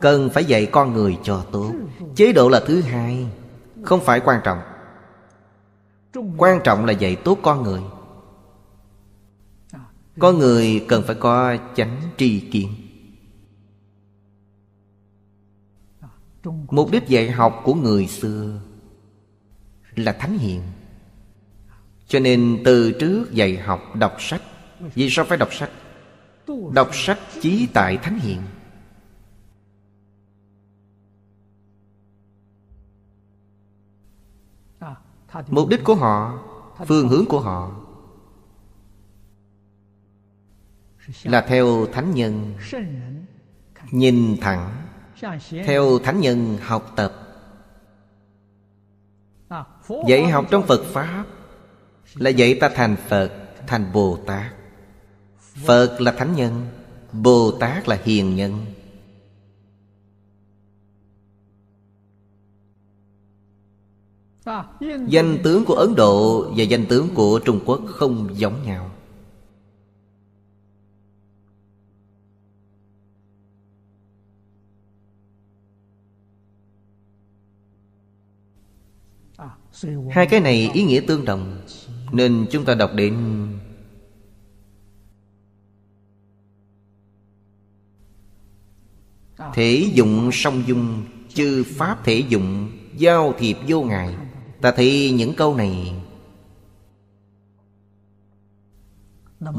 cần phải dạy con người cho tốt chế độ là thứ hai không phải quan trọng quan trọng là dạy tốt con người con người cần phải có chánh tri kiến mục đích dạy học của người xưa là thánh hiền cho nên từ trước dạy học đọc sách vì sao phải đọc sách đọc sách chí tại thánh hiền mục đích của họ phương hướng của họ là theo thánh nhân nhìn thẳng theo thánh nhân học tập dạy học trong phật pháp là dạy ta thành phật thành bồ tát phật là thánh nhân bồ tát là hiền nhân Danh tướng của Ấn Độ và danh tướng của Trung Quốc không giống nhau Hai cái này ý nghĩa tương đồng Nên chúng ta đọc đến Thể dụng song dung Chư pháp thể dụng Giao thiệp vô ngại Ta thấy những câu này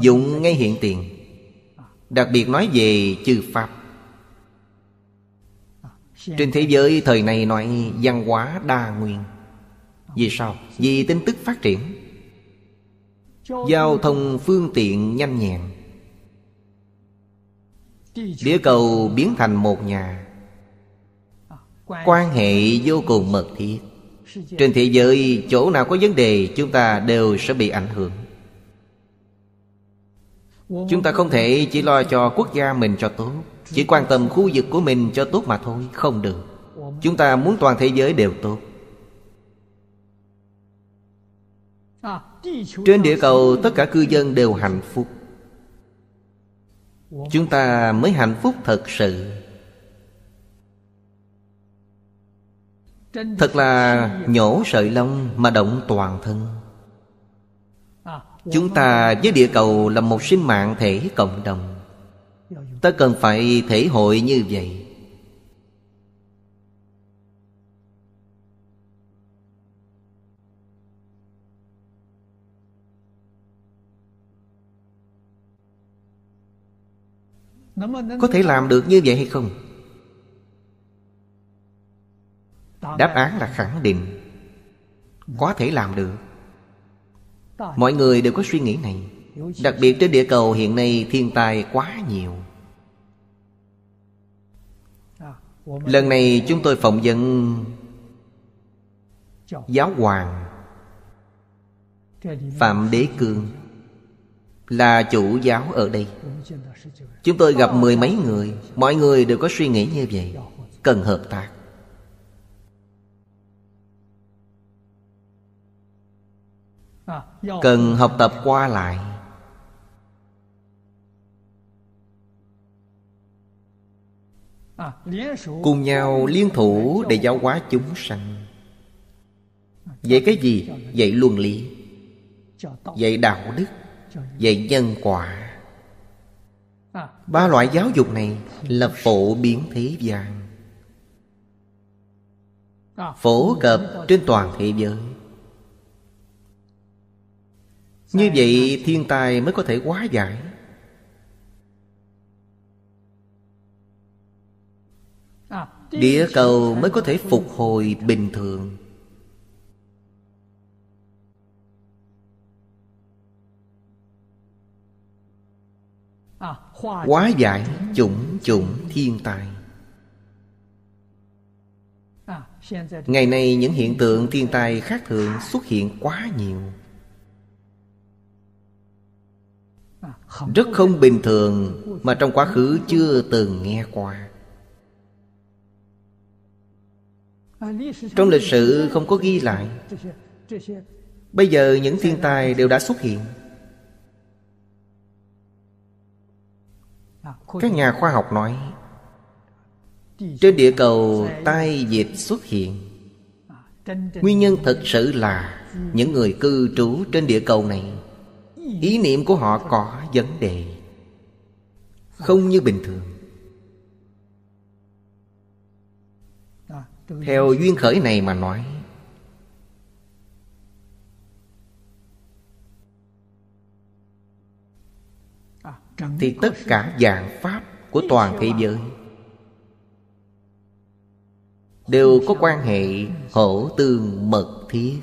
Dụng ngay hiện tiền Đặc biệt nói về chư Pháp Trên thế giới thời này nói văn hóa đa nguyên Vì sao? Vì tính tức phát triển Giao thông phương tiện nhanh nhẹn Địa cầu biến thành một nhà Quan hệ vô cùng mật thiết trên thế giới chỗ nào có vấn đề chúng ta đều sẽ bị ảnh hưởng chúng ta không thể chỉ lo cho quốc gia mình cho tốt chỉ quan tâm khu vực của mình cho tốt mà thôi không được chúng ta muốn toàn thế giới đều tốt trên địa cầu tất cả cư dân đều hạnh phúc chúng ta mới hạnh phúc thật sự Thật là nhổ sợi lông mà động toàn thân à, Chúng ta với địa cầu là một sinh mạng thể cộng đồng Ta cần phải thể hội như vậy Có thể làm được như vậy hay không? Đáp án là khẳng định Có thể làm được Mọi người đều có suy nghĩ này Đặc biệt trên địa cầu hiện nay thiên tai quá nhiều Lần này chúng tôi phỏng vấn Giáo hoàng Phạm Đế Cương Là chủ giáo ở đây Chúng tôi gặp mười mấy người Mọi người đều có suy nghĩ như vậy Cần hợp tác cần học tập qua lại à, cùng nhau liên thủ để giáo hóa chúng sanh vậy cái gì vậy luân lý vậy đạo đức vậy nhân quả à. ba loại giáo dục này là phổ biến thế gian à. phổ cập trên toàn thế giới như vậy thiên tai mới có thể hóa giải Địa cầu mới có thể phục hồi bình thường Hóa giải chủng chủng thiên tai Ngày nay những hiện tượng thiên tai khác thường xuất hiện quá nhiều rất không bình thường mà trong quá khứ chưa từng nghe qua trong lịch sử không có ghi lại bây giờ những thiên tai đều đã xuất hiện các nhà khoa học nói trên địa cầu tai dịch xuất hiện nguyên nhân thật sự là những người cư trú trên địa cầu này ý niệm của họ có vấn đề không như bình thường theo duyên khởi này mà nói thì tất cả dạng pháp của toàn thế giới đều có quan hệ hổ tương mật thiết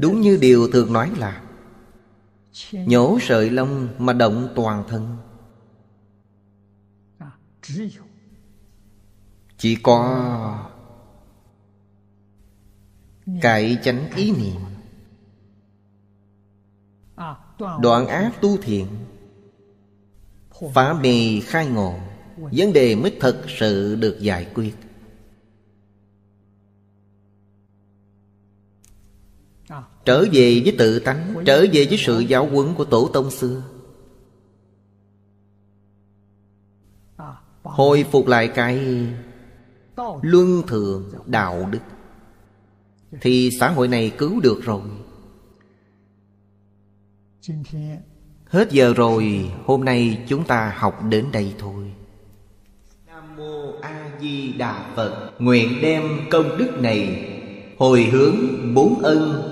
đúng như điều thường nói là Nhổ sợi lông mà động toàn thân à, Chỉ có Cải chánh ý niệm à, Đoạn ác tu thiện Phá mê khai ngộ Vấn đề mới thật sự được giải quyết trở về với tự tánh trở về với sự giáo huấn của tổ tông xưa hồi phục lại cái luân thường đạo đức thì xã hội này cứu được rồi hết giờ rồi hôm nay chúng ta học đến đây thôi nam mô a di đà phật nguyện đem công đức này hồi hướng bốn ân